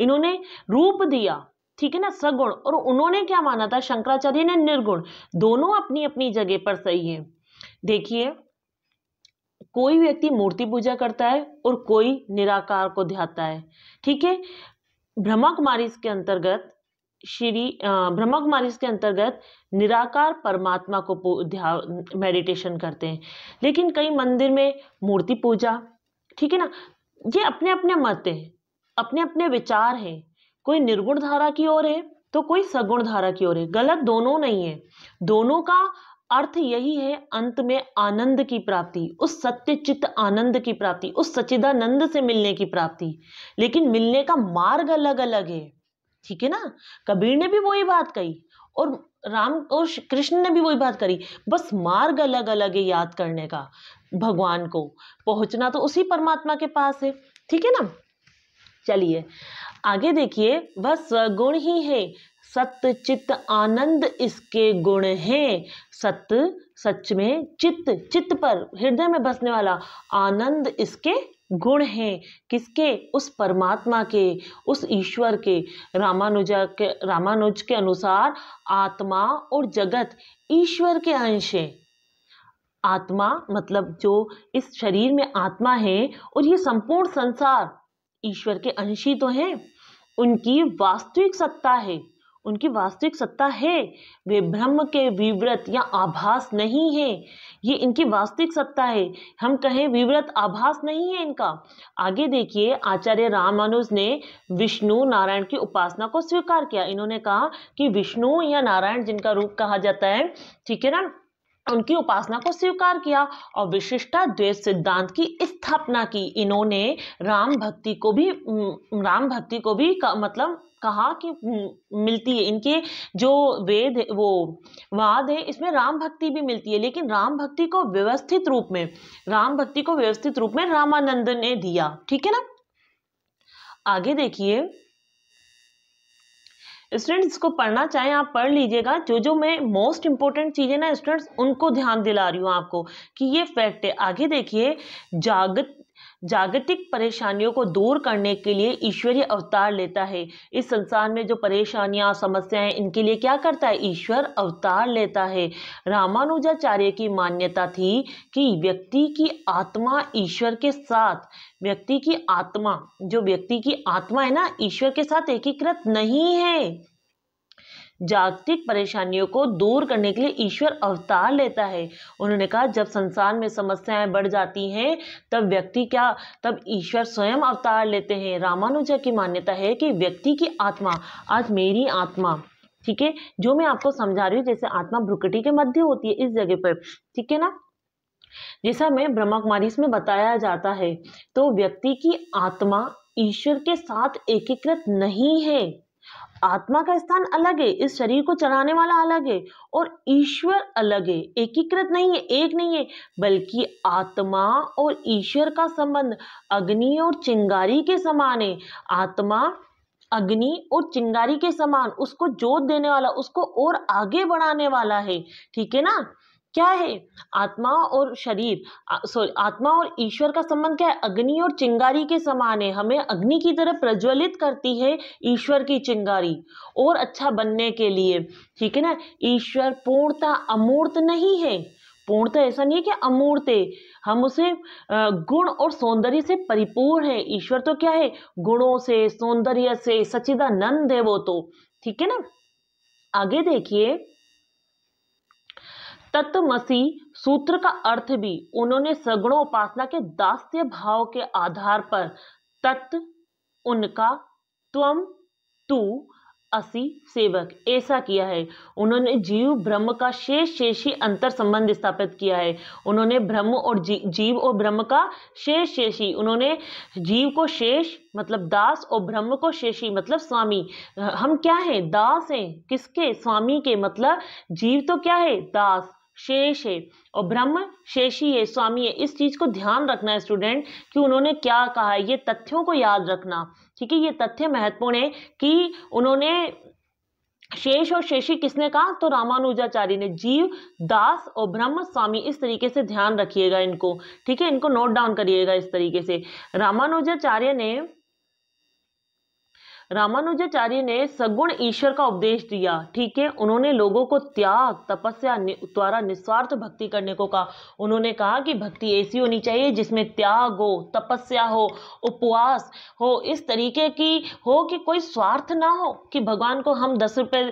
इन्होंने रूप दिया ठीक है ना सगुण और उन्होंने क्या माना था शंकराचार्य ने निर्गुण दोनों अपनी अपनी जगह पर सही है देखिए कोई व्यक्ति मूर्ति पूजा करता है और कोई निराकार को ध्याता है ठीक है ब्रह्मा कुमारी के अंतर्गत श्री ब्रह्मा कुमारी के अंतर्गत निराकार परमात्मा को ध्यान मेडिटेशन करते हैं लेकिन कई मंदिर में मूर्ति पूजा ठीक है ना ये अपने अपने मत हैं अपने अपने विचार हैं कोई निर्गुण धारा की ओर है तो कोई सगुण धारा की ओर है गलत दोनों नहीं है दोनों का अर्थ यही है अंत में आनंद की प्राप्ति उस सत्य चित्त आनंद की प्राप्ति उस सचिदानंद से मिलने की प्राप्ति लेकिन मिलने का मार्ग अलग अलग है ठीक है ना कबीर ने भी वही बात कही और राम और कृष्ण ने भी वही बात करी बस मार्ग अलग अलग है याद करने का भगवान को पहुंचना तो उसी परमात्मा के पास है ठीक है ना चलिए आगे देखिए वह स्वगुण ही है सत्य चित्त आनंद इसके गुण हैं सत्य सच में चित्त चित्त पर हृदय में बसने वाला आनंद इसके गुण हैं किसके उस परमात्मा के उस ईश्वर के रामानुजा के रामानुज के अनुसार आत्मा और जगत ईश्वर के अंश हैं आत्मा मतलब जो इस शरीर में आत्मा है और ये संपूर्ण संसार ईश्वर के अंश ही तो हैं उनकी वास्तविक सत्ता है उनकी वास्तविक सत्ता है वे ब्रह्म के विव्रत या आभास नहीं है ये इनकी वास्तविक सत्ता है हम कहें विव्रत आभास नहीं है इनका आगे देखिए आचार्य रामानुज ने विष्णु नारायण की उपासना को स्वीकार किया इन्होंने कहा कि विष्णु या नारायण जिनका रूप कहा जाता है ठीक है ना उनकी उपासना को स्वीकार किया और विशिष्टा द्वेष सिद्धांत की स्थापना की इन्होंने राम भक्ति को भी राम भक्ति को भी मतलब कहा कि हम्म, मिलती है इनके जो वेद है वो वाद है इसमें राम भक्ति भी मिलती है लेकिन राम भक्ति को व्यवस्थित रूप में राम भक्ति को व्यवस्थित रूप में रामानंद ने दिया ठीक है ना आगे देखिए स्टूडेंट्स इसको पढ़ना चाहे आप पढ़ लीजिएगा जो जो मैं मोस्ट इंपॉर्टेंट चीज़ें ना स्टूडेंट्स उनको ध्यान दिला रही हूँ आपको कि ये फैक्ट है आगे देखिए जागत जागतिक परेशानियों को दूर करने के लिए ईश्वरीय अवतार लेता है इस संसार में जो परेशानियां समस्याएं इनके लिए क्या करता है ईश्वर अवतार लेता है रामानुजाचार्य की मान्यता थी कि व्यक्ति की आत्मा ईश्वर के साथ व्यक्ति की आत्मा जो व्यक्ति की आत्मा है ना ईश्वर के साथ एकीकृत नहीं है जागतिक परेशानियों को दूर करने के लिए ईश्वर अवतार लेता है उन्होंने कहा जब संसार में समस्याएं बढ़ जाती हैं तब व्यक्ति क्या तब ईश्वर स्वयं अवतार लेते हैं रामानुजा की मान्यता है कि व्यक्ति की आत्मा आज मेरी आत्मा ठीक है जो मैं आपको समझा रही हूँ जैसे आत्मा भ्रुकटी के मध्य होती है इस जगह पर ठीक है ना जैसा मैं ब्रह्मा कुमारी इसमें बताया जाता है तो व्यक्ति की आत्मा ईश्वर के साथ एकीकृत नहीं है आत्मा का स्थान अलग है इस शरीर को चलाने वाला अलग है और ईश्वर अलग है एकीकृत नहीं है एक नहीं है बल्कि आत्मा और ईश्वर का संबंध अग्नि और चिंगारी के समान है आत्मा अग्नि और चिंगारी के समान उसको जोत देने वाला उसको और आगे बढ़ाने वाला है ठीक है ना क्या है आत्मा और शरीर सॉरी आत्मा और ईश्वर का संबंध क्या है अग्नि और चिंगारी के समान है हमें अग्नि की तरह प्रज्वलित करती है ईश्वर की चिंगारी और अच्छा बनने के लिए ठीक है ना ईश्वर पूर्णता अमूर्त नहीं है पूर्णता ऐसा नहीं है कि अमूर्त है हम उसे गुण और सौंदर्य से परिपूर्ण है ईश्वर तो क्या है गुणों से सौंदर्य से सचिदानंद है वो तो ठीक है ना आगे देखिए तत्वमसी सूत्र का अर्थ भी उन्होंने सगुण उपासना के दास्य भाव के आधार पर तत्व उनका त्वम तू असी सेवक ऐसा किया है उन्होंने जीव ब्रह्म का शेष शेषी अंतर संबंध स्थापित किया है उन्होंने ब्रह्म और जी, जीव और ब्रह्म का शेष शेषी उन्होंने जीव को शेष मतलब दास और ब्रह्म को शेषी मतलब स्वामी हम क्या हैं दास हैं किसके स्वामी के मतलब जीव तो क्या है दास शेष है और ब्रह्म शेषी है स्वामी है इस चीज़ को ध्यान रखना है स्टूडेंट कि उन्होंने क्या कहा है ये तथ्यों को याद रखना ठीक है ये तथ्य महत्वपूर्ण है कि उन्होंने शेष और शेषी किसने कहा तो रामानुजाचार्य ने जीव दास और ब्रह्म स्वामी इस तरीके से ध्यान रखिएगा इनको ठीक है इनको नोट डाउन करिएगा इस तरीके से रामानुजाचार्य ने रामानुजाचार्य ने सगुण ईश्वर का उपदेश दिया ठीक है उन्होंने लोगों को त्याग तपस्या द्वारा निस्वार्थ भक्ति करने को कहा उन्होंने कहा कि भक्ति ऐसी होनी चाहिए जिसमें त्याग हो तपस्या हो उपवास हो इस तरीके की हो कि कोई स्वार्थ ना हो कि भगवान को हम दस रुपये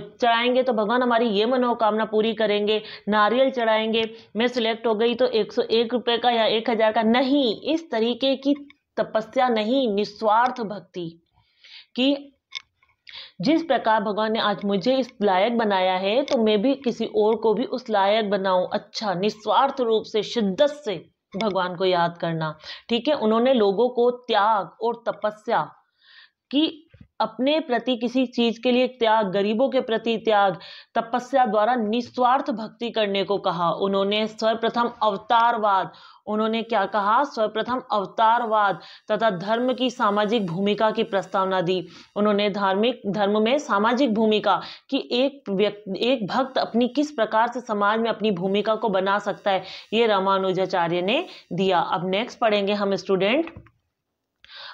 चढ़ाएंगे तो भगवान हमारी ये मनोकामना पूरी करेंगे नारियल चढ़ाएंगे मैं सिलेक्ट हो गई तो एक सौ एक रुपये का या एक हज़ार का नहीं इस तरीके की तपस्या नहीं निस्वार्थ भक्ति कि जिस प्रकार भगवान ने आज मुझे इस लायक बनाया है तो मैं भी किसी और को भी उस लायक बनाऊं अच्छा निस्वार्थ रूप से शिद्दत से भगवान को याद करना ठीक है उन्होंने लोगों को त्याग और तपस्या की अपने प्रति किसी चीज के लिए त्याग गरीबों के प्रति त्याग तपस्या द्वारा निस्वार्थ भक्ति करने को कहा उन्होंने सर्वप्रथम अवतारवाद उन्होंने क्या कहा सर्वप्रथम अवतारवाद तथा धर्म की सामाजिक भूमिका की प्रस्तावना दी उन्होंने धार्मिक धर्म में सामाजिक भूमिका कि एक व्यक्ति एक भक्त अपनी किस प्रकार से समाज में अपनी भूमिका को बना सकता है ये रामानुजाचार्य ने दिया अब नेक्स्ट पढ़ेंगे हम स्टूडेंट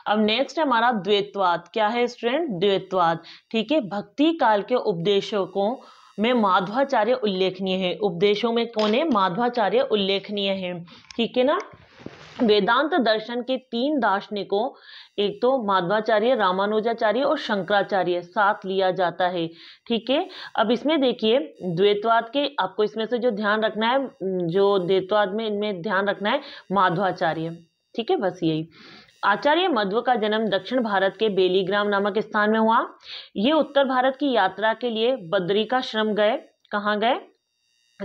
अब नेक्स्ट है हमारा द्वैतवाद क्या है स्टूडेंट द्वैतवाद ठीक है भक्ति काल के उपदेशों को में माध्वाचार्य उल्लेखनीय है उपदेशों में कौन है माध्वाचार्य उल्लेखनीय है ठीक है ना वेदांत दर्शन के तीन दार्शनिकों एक तो माध्वाचार्य रामानुजाचार्य और शंकराचार्य साथ लिया जाता है ठीक है अब इसमें देखिए द्वैतवाद के आपको इसमें से जो ध्यान रखना है जो द्वैतवाद में इनमें ध्यान रखना है माध्वाचार्य ठीक है बस यही आचार्य मध्व का जन्म दक्षिण भारत के बेलीग्राम नामक स्थान में हुआ ये उत्तर भारत की यात्रा के लिए श्रम गए कहाँ गए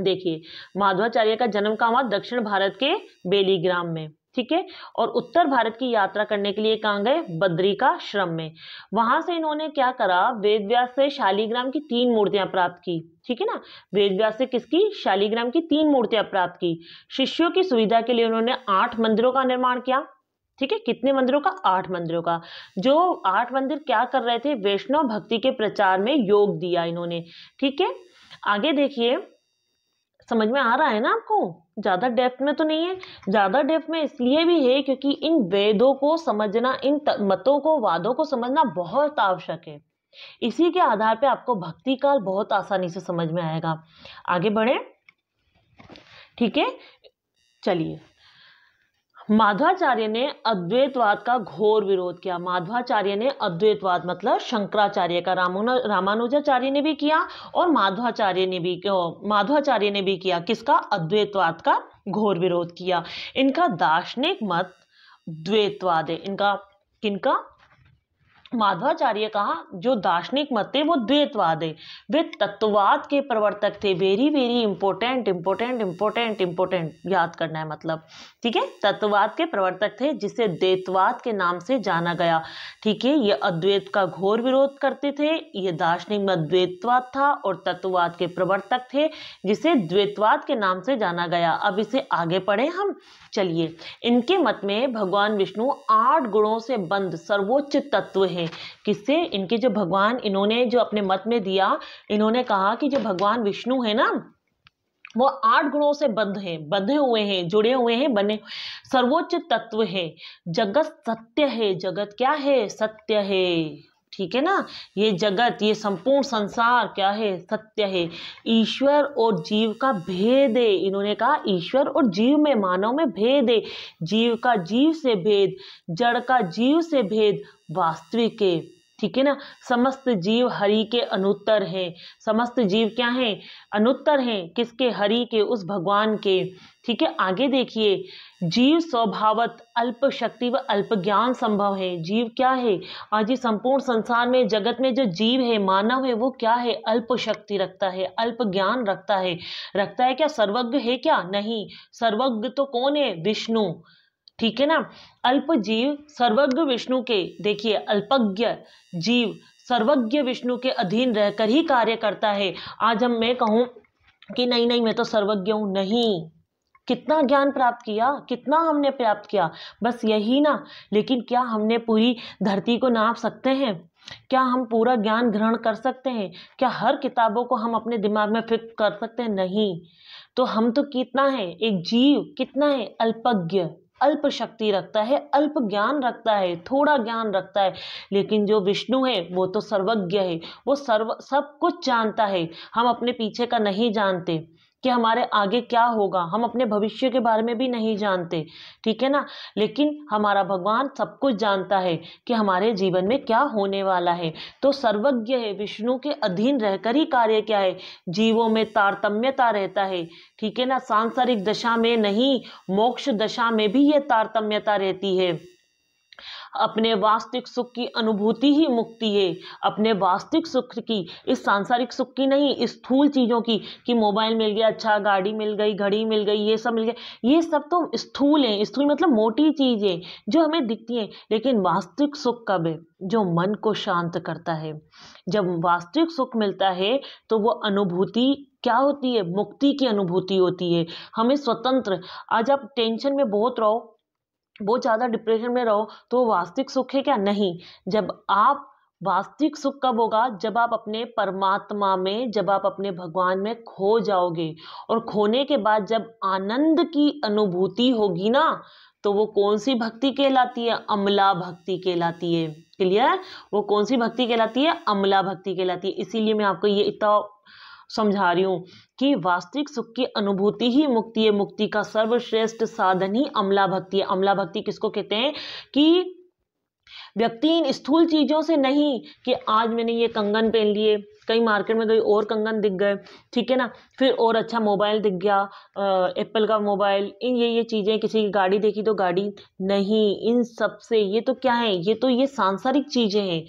देखिए माधवाचार्य का जन्म कहाँ हुआ दक्षिण भारत के बेलीग्राम में ठीक है और उत्तर भारत की यात्रा करने के लिए कहाँ गए श्रम में वहां से इन्होंने क्या करा वेद से शालीग्राम की तीन मूर्तियां प्राप्त की ठीक है ना वेद से किसकी शालीग्राम की तीन मूर्तियां प्राप्त की शिष्यों की सुविधा के लिए उन्होंने आठ मंदिरों का निर्माण किया ठीक है कितने मंदिरों का आठ मंदिरों का जो आठ मंदिर क्या कर रहे थे वैष्णव भक्ति के प्रचार में योग दिया इन्होंने ठीक है आगे देखिए समझ में आ रहा है ना आपको ज़्यादा डेप्थ में तो नहीं है ज़्यादा डेप्थ में इसलिए भी है क्योंकि इन वेदों को समझना इन मतों को वादों को समझना बहुत आवश्यक है इसी के आधार पे आपको भक्ति काल बहुत आसानी से समझ में आएगा आगे बढ़े ठीक है चलिए माधवाचार्य ने अद्वैतवाद का घोर विरोध किया माधवाचार्य ने अद्वैतवाद मतलब शंकराचार्य का रामानुजाचार्य ने भी किया और माधवाचार्य ने भी माधवाचार्य ने भी किया किसका अद्वैतवाद का घोर विरोध किया इनका दार्शनिक मत द्वैतवाद है इनका किनका माधवाचार्य का जो दार्शनिक मत थे वो द्वैतवाद है वे तत्ववाद के प्रवर्तक थे very very important important important important याद करना है मतलब ठीक है तत्ववाद के प्रवर्तक थे जिसे द्वैतवाद के नाम से जाना गया ठीक है ये अद्वैत का घोर विरोध करते थे ये दार्शनिक मत द्वैतवाद था और तत्ववाद के प्रवर्तक थे जिसे द्वैतवाद के नाम से जाना गया अब इसे आगे पढ़े हम चलिए इनके मत में भगवान विष्णु आठ गुणों से बंद सर्वोच्च तत्व है हैं किससे इनके जो भगवान इन्होंने जो अपने मत में दिया इन्होंने कहा कि जो भगवान विष्णु है ना वो आठ गुणों से बंध हैं बंधे हुए हैं जुड़े हुए हैं बने सर्वोच्च तत्व है जगत सत्य है जगत क्या है सत्य है ठीक है ना ये जगत ये संपूर्ण संसार क्या है सत्य है ईश्वर और जीव का भेद है इन्होंने कहा ईश्वर और जीव में मानव में भेद है जीव का जीव से भेद जड़ का जीव से भेद वास्तविक है ठीक है ना समस्त जीव हरि के अनुत्तर हैं समस्त जीव क्या हैं अनुत्तर हैं किसके हरि के उस भगवान के ठीक है आगे देखिए जीव स्वभावत अल्प शक्ति व अल्प ज्ञान संभव है जीव क्या है आज ये संपूर्ण संसार में जगत में जो जीव है मानव है वो क्या है अल्प शक्ति रखता है अल्प ज्ञान रखता है रखता है क्या सर्वज्ञ है क्या नहीं सर्वज्ञ तो कौन है विष्णु ठीक है ना अल्प जीव सर्वज्ञ विष्णु के देखिए अल्पज्ञ जीव सर्वज्ञ विष्णु के अधीन रहकर ही कार्य करता है आज हम मैं कहूँ कि नहीं नहीं मैं तो सर्वज्ञ हूँ नहीं कितना ज्ञान प्राप्त किया कितना हमने प्राप्त किया बस यही ना लेकिन क्या हमने पूरी धरती को नाप सकते हैं क्या हम पूरा ज्ञान ग्रहण कर सकते हैं क्या हर किताबों को हम अपने दिमाग में फिट कर सकते हैं नहीं तो हम तो कितना है एक जीव कितना है अल्पज्ञ अल्प शक्ति रखता है अल्प ज्ञान रखता है थोड़ा ज्ञान रखता है लेकिन जो विष्णु है वो तो सर्वज्ञ है वो सर्व सब कुछ जानता है हम अपने पीछे का नहीं जानते कि हमारे आगे क्या होगा हम अपने भविष्य के बारे में भी नहीं जानते ठीक है ना लेकिन हमारा भगवान सब कुछ जानता है कि हमारे जीवन में क्या होने वाला है तो सर्वज्ञ है विष्णु के अधीन रहकर ही कार्य क्या है जीवों में तारतम्यता रहता है ठीक है ना सांसारिक दशा में नहीं मोक्ष दशा में भी ये तारतम्यता रहती है अपने वास्तविक सुख की अनुभूति ही मुक्ति है अपने वास्तविक सुख की इस सांसारिक सुख की नहीं स्थूल चीज़ों की कि मोबाइल मिल गया अच्छा गाड़ी मिल गई घड़ी मिल गई ये सब मिल गया ये सब तो स्थूल हैं स्थूल मतलब मोटी चीज़ें जो हमें दिखती हैं लेकिन वास्तविक सुख कब है जो मन को शांत करता है जब वास्तविक सुख मिलता है तो वो अनुभूति क्या होती है मुक्ति की अनुभूति होती है हमें स्वतंत्र आज आप टेंशन में बहुत रहो बहुत ज़्यादा डिप्रेशन में रहो तो वास्तविक सुख है क्या नहीं जब आप वास्तविक सुख कब होगा जब आप अपने परमात्मा में जब आप अपने भगवान में खो जाओगे और खोने के बाद जब आनंद की अनुभूति होगी ना तो वो कौन सी भक्ति कहलाती है अमला भक्ति कहलाती है क्लियर वो कौन सी भक्ति कहलाती है अमला भक्ति कहलाती है इसीलिए मैं आपको ये इतना समझा रही हूँ कि वास्तविक सुख की अनुभूति ही मुक्ति है मुक्ति का सर्वश्रेष्ठ साधन ही अमला भक्ति है अमला भक्ति किसको कहते हैं कि व्यक्ति इन स्थूल चीज़ों से नहीं कि आज मैंने ये कंगन पहन लिए कहीं मार्केट में कहीं और कंगन दिख गए ठीक है ना फिर और अच्छा मोबाइल दिख गया एप्पल का मोबाइल इन ये ये चीज़ें किसी की गाड़ी देखी तो गाड़ी नहीं इन सब से ये तो क्या है ये तो ये सांसारिक चीज़ें हैं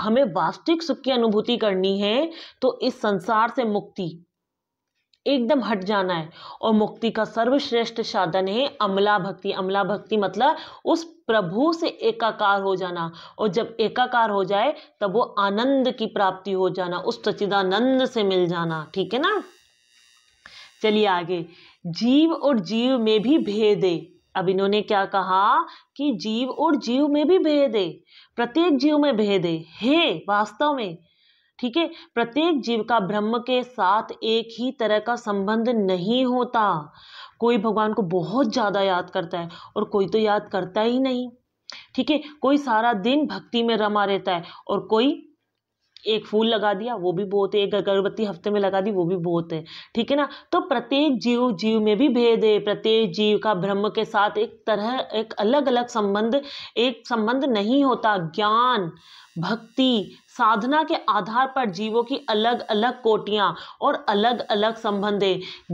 हमें वास्तविक सुख की अनुभूति करनी है तो इस संसार से मुक्ति एकदम हट जाना है और मुक्ति का सर्वश्रेष्ठ साधन है अमला भक्ति अमला भक्ति मतलब उस प्रभु से एकाकार हो जाना और जब एकाकार हो जाए तब वो आनंद की प्राप्ति हो जाना उस सचिदानंद से मिल जाना ठीक है ना चलिए आगे जीव और जीव में भी भेद है अब इन्होंने क्या कहा कि जीव और जीव में भी भेद है प्रत्येक जीव में भेद है हे वास्तव में ठीक है प्रत्येक जीव का ब्रह्म के साथ एक ही तरह का संबंध नहीं होता कोई भगवान को बहुत ज़्यादा याद करता है और कोई तो याद करता ही नहीं ठीक है कोई सारा दिन भक्ति में रमा रहता है और कोई एक फूल लगा दिया वो भी बहुत है एक अगरबत्ती हफ्ते में लगा दी वो भी बहुत है ठीक है ना तो प्रत्येक जीव जीव में भी भेद है प्रत्येक जीव का ब्रह्म के साथ एक तरह एक अलग अलग संबंध एक संबंध नहीं होता ज्ञान भक्ति साधना के आधार पर जीवों की अलग अलग कोटियां और अलग अलग संबंधे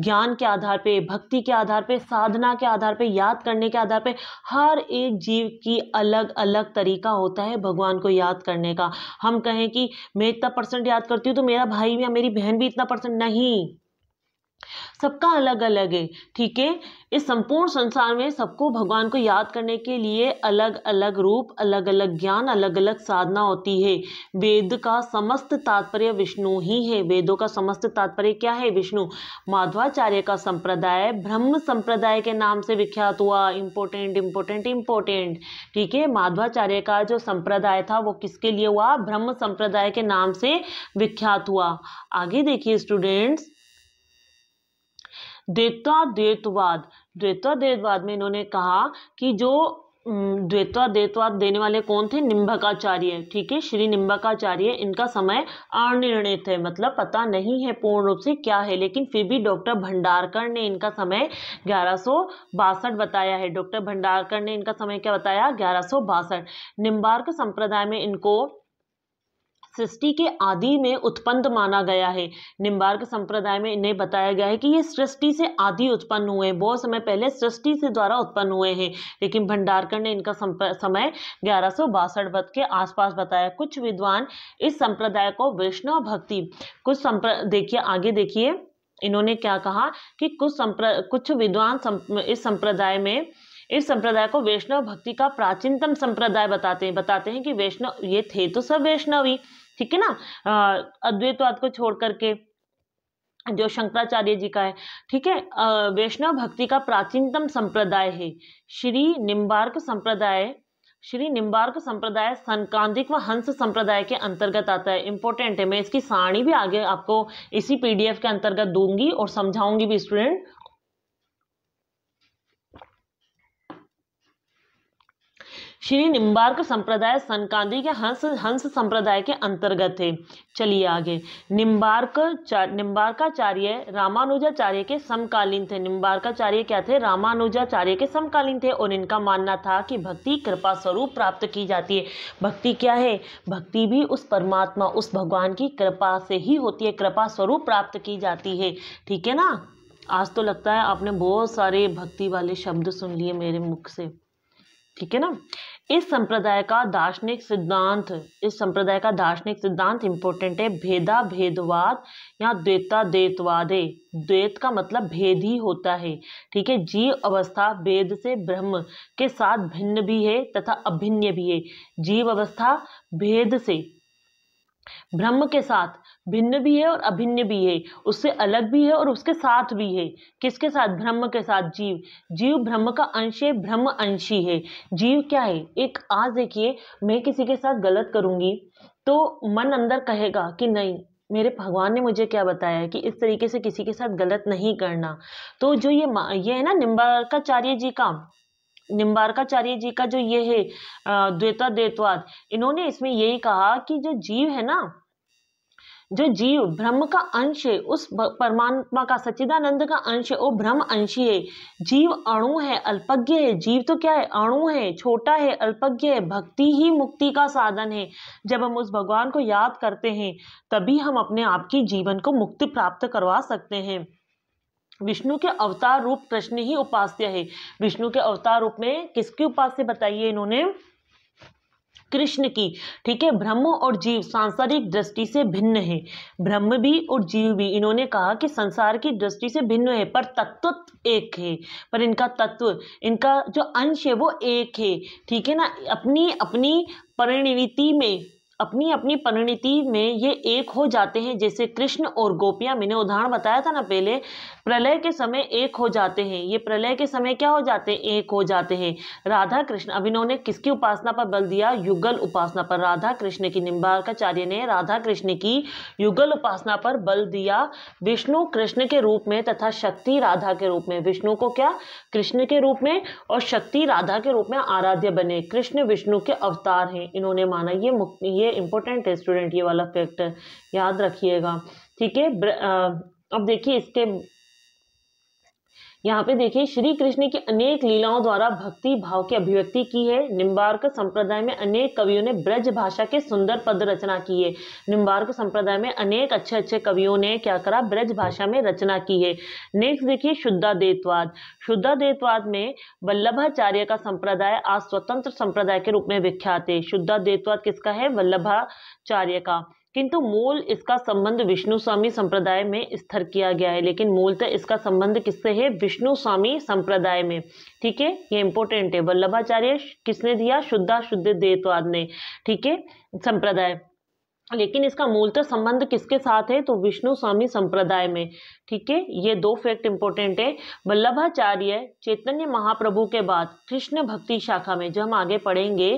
ज्ञान के आधार पे भक्ति के आधार पे साधना के आधार पे याद करने के आधार पे हर एक जीव की अलग अलग तरीका होता है भगवान को याद करने का हम कहें कि मैं इतना परसेंट याद करती हूँ तो मेरा भाई या मेरी बहन भी इतना परसेंट नहीं सबका अलग अलग है ठीक है इस संपूर्ण संसार में सबको भगवान को याद करने के लिए अलग अलग रूप अलग अलग ज्ञान अलग अलग साधना होती है वेद का समस्त तात्पर्य विष्णु ही है वेदों का समस्त तात्पर्य क्या है विष्णु माध्वाचार्य का संप्रदाय ब्रह्म संप्रदाय के नाम से विख्यात हुआ इम्पोर्टेंट इम्पोर्टेंट इम्पोर्टेंट ठीक है माधवाचार्य का जो संप्रदाय था वो किसके लिए हुआ ब्रह्म संप्रदाय के नाम से विख्यात हुआ आगे देखिए स्टूडेंट्स द्वैताद्वैतवाद द्वेतवाद में इन्होंने कहा कि जो द्वेतवाद देने वाले कौन थे निम्बकाचार्य ठीक है श्री निम्बकाचार्य इनका समय अनिर्णित है मतलब पता नहीं है पूर्ण रूप से क्या है लेकिन फिर भी डॉक्टर भंडारकर ने इनका समय ग्यारह बताया है डॉक्टर भंडारकर ने इनका समय क्या बताया ग्यारह निम्बार्क संप्रदाय में इनको सृष्टि के आदि में उत्पन्न माना गया है निम्बार्क संप्रदाय में इन्हें बताया गया है कि ये सृष्टि से आदि उत्पन्न हुए हैं बहुत समय पहले सृष्टि से द्वारा उत्पन्न हुए हैं लेकिन भंडारकर ने इनका समय ग्यारह सौ के आसपास बताया कुछ विद्वान इस संप्रदाय को वैष्णव भक्ति कुछ देखिए आगे देखिए इन्होंने क्या कहा कि कुछ संप्र कुछ विद्वान इस संप्रदाय में इस संप्रदाय को वैष्णव भक्ति का प्राचीनतम संप्रदाय बताते हैं बताते हैं कि वैष्णव ये थे तो सब वैष्णवी ठीक है ना अद्वैतवाद को छोड़ करके जो शंकराचार्य जी का है ठीक है वैष्णव भक्ति का प्राचीनतम संप्रदाय है श्री निम्बार्क संप्रदाय श्री निम्बार्क संप्रदाय संकांतिक व हंस संप्रदाय के अंतर्गत आता है इंपॉर्टेंट है मैं इसकी सारणी भी आगे आपको इसी पीडीएफ के अंतर्गत दूंगी और समझाऊंगी भी स्टूडेंट श्री निम्बार्क संप्रदाय सनकांदी के हंस हंस संप्रदाय के अंतर्गत थे चलिए आगे निम्बार्क निम्बार्काचार्य रामानुजाचार्य के समकालीन थे निम्बार्काचार्य क्या थे रामानुजाचार्य के समकालीन थे और इनका मानना था कि भक्ति कृपा स्वरूप प्राप्त की जाती है भक्ति क्या है भक्ति भी उस परमात्मा उस भगवान की कृपा से ही होती है कृपा स्वरूप प्राप्त की जाती है ठीक है ना आज तो लगता है आपने बहुत सारे भक्ति वाले शब्द सुन लिए मेरे मुख से ठीक है ना इस संप्रदाय का दार्शनिक सिद्धांत इस संप्रदाय का दार्शनिक सिद्धांत इंपॉर्टेंट है भेदा भेदवाद या द्वेता द्वैतवाद है द्वैत का मतलब भेद ही होता है ठीक है जीव अवस्था भेद से ब्रह्म के साथ भिन्न भी है तथा अभिन्न भी है जीव अवस्था भेद से ब्रह्म के साथ भिन्न भी है और अभिन्न भी है उससे अलग भी है और उसके साथ भी है किसके साथ ब्रह्म के साथ जीव जीव ब्रह्म का अंश है ब्रह्म अंशी है जीव क्या है एक आज देखिए मैं किसी के साथ गलत करूंगी तो मन अंदर कहेगा कि नहीं मेरे भगवान ने मुझे क्या बताया कि इस तरीके से किसी के साथ गलत नहीं करना तो जो ये ये है ना निम्बाकाचार्य जी का निम्बारकाचार्य जी का जो ये है द्वेता द्वेतवाद इन्होंने इसमें यही कहा कि जो जीव है ना जो जीव ब्रह्म का अंश है उस परमात्मा का सच्चिदानंद का अंश है वो ब्रह्म अंशी है जीव अणु है अल्पज्ञ है जीव तो क्या है अणु है छोटा है अल्पज्ञ है भक्ति ही मुक्ति का साधन है जब हम उस भगवान को याद करते हैं तभी हम अपने आप की जीवन को मुक्ति प्राप्त करवा सकते हैं विष्णु के अवतार रूप कृष्ण ही उपास्य है विष्णु के अवतार रूप में किसकी उपास्य बताइए इन्होंने कृष्ण की ठीक है ब्रह्म और जीव सांसारिक दृष्टि से भिन्न है ब्रह्म भी और जीव भी इन्होंने कहा कि संसार की दृष्टि से भिन्न है पर तत्व एक है पर इनका तत्व इनका जो अंश है वो एक है ठीक है ना अपनी अपनी परिणति में अपनी अपनी परिणति में ये एक हो जाते हैं जैसे कृष्ण और गोपियाँ मैंने उदाहरण बताया था ना पहले प्रलय के समय एक हो जाते हैं ये प्रलय के समय क्या हो जाते हैं एक हो जाते हैं राधा कृष्ण अब इन्होंने किसकी उपासना पर बल दिया युगल उपासना पर राधा कृष्ण की निम्बारकाचार्य ने राधा कृष्ण की युगल उपासना पर बल दिया विष्णु कृष्ण के रूप में तथा शक्ति राधा के रूप में विष्णु को क्या कृष्ण के रूप में और शक्ति राधा के रूप में आराध्य बने कृष्ण विष्णु के अवतार हैं इन्होंने माना ये ये है इंपॉर्टेंट है स्टूडेंट ये वाला फैक्ट याद रखिएगा ठीक है अब देखिए इसके यहाँ पे देखिए श्री कृष्ण की अनेक लीलाओं द्वारा भक्ति भाव की अभिव्यक्ति की है निम्बार्क संप्रदाय में अनेक कवियों ने ब्रज भाषा के सुंदर पद रचना की है निम्बार्क संप्रदाय में अनेक अच्छे अच्छे कवियों ने क्या करा ब्रज भाषा में रचना की है नेक्स्ट देखिए शुद्धा देतवाद शुद्धा देतवाद में वल्लभाचार्य का संप्रदाय आज स्वतंत्र संप्रदाय के रूप में विख्यात है शुद्धा देतवाद किसका है वल्लभाचार्य का किंतु मूल इसका संबंध विष्णु स्वामी संप्रदाय में स्थिर किया गया है लेकिन मूलतः तो इसका संबंध किससे है विष्णु स्वामी संप्रदाय में ठीक है ये इंपॉर्टेंट है वल्लभाचार्य किसने दिया शुद्धा शुद्ध देतवाद ने ठीक है संप्रदाय लेकिन इसका मूलतः तो संबंध किसके साथ है तो विष्णु स्वामी संप्रदाय में ठीक है ये दो फैक्ट इंपॉर्टेंट है वल्लभाचार्य चैतन्य महाप्रभु के बाद कृष्ण भक्ति शाखा में जो हम आगे पढ़ेंगे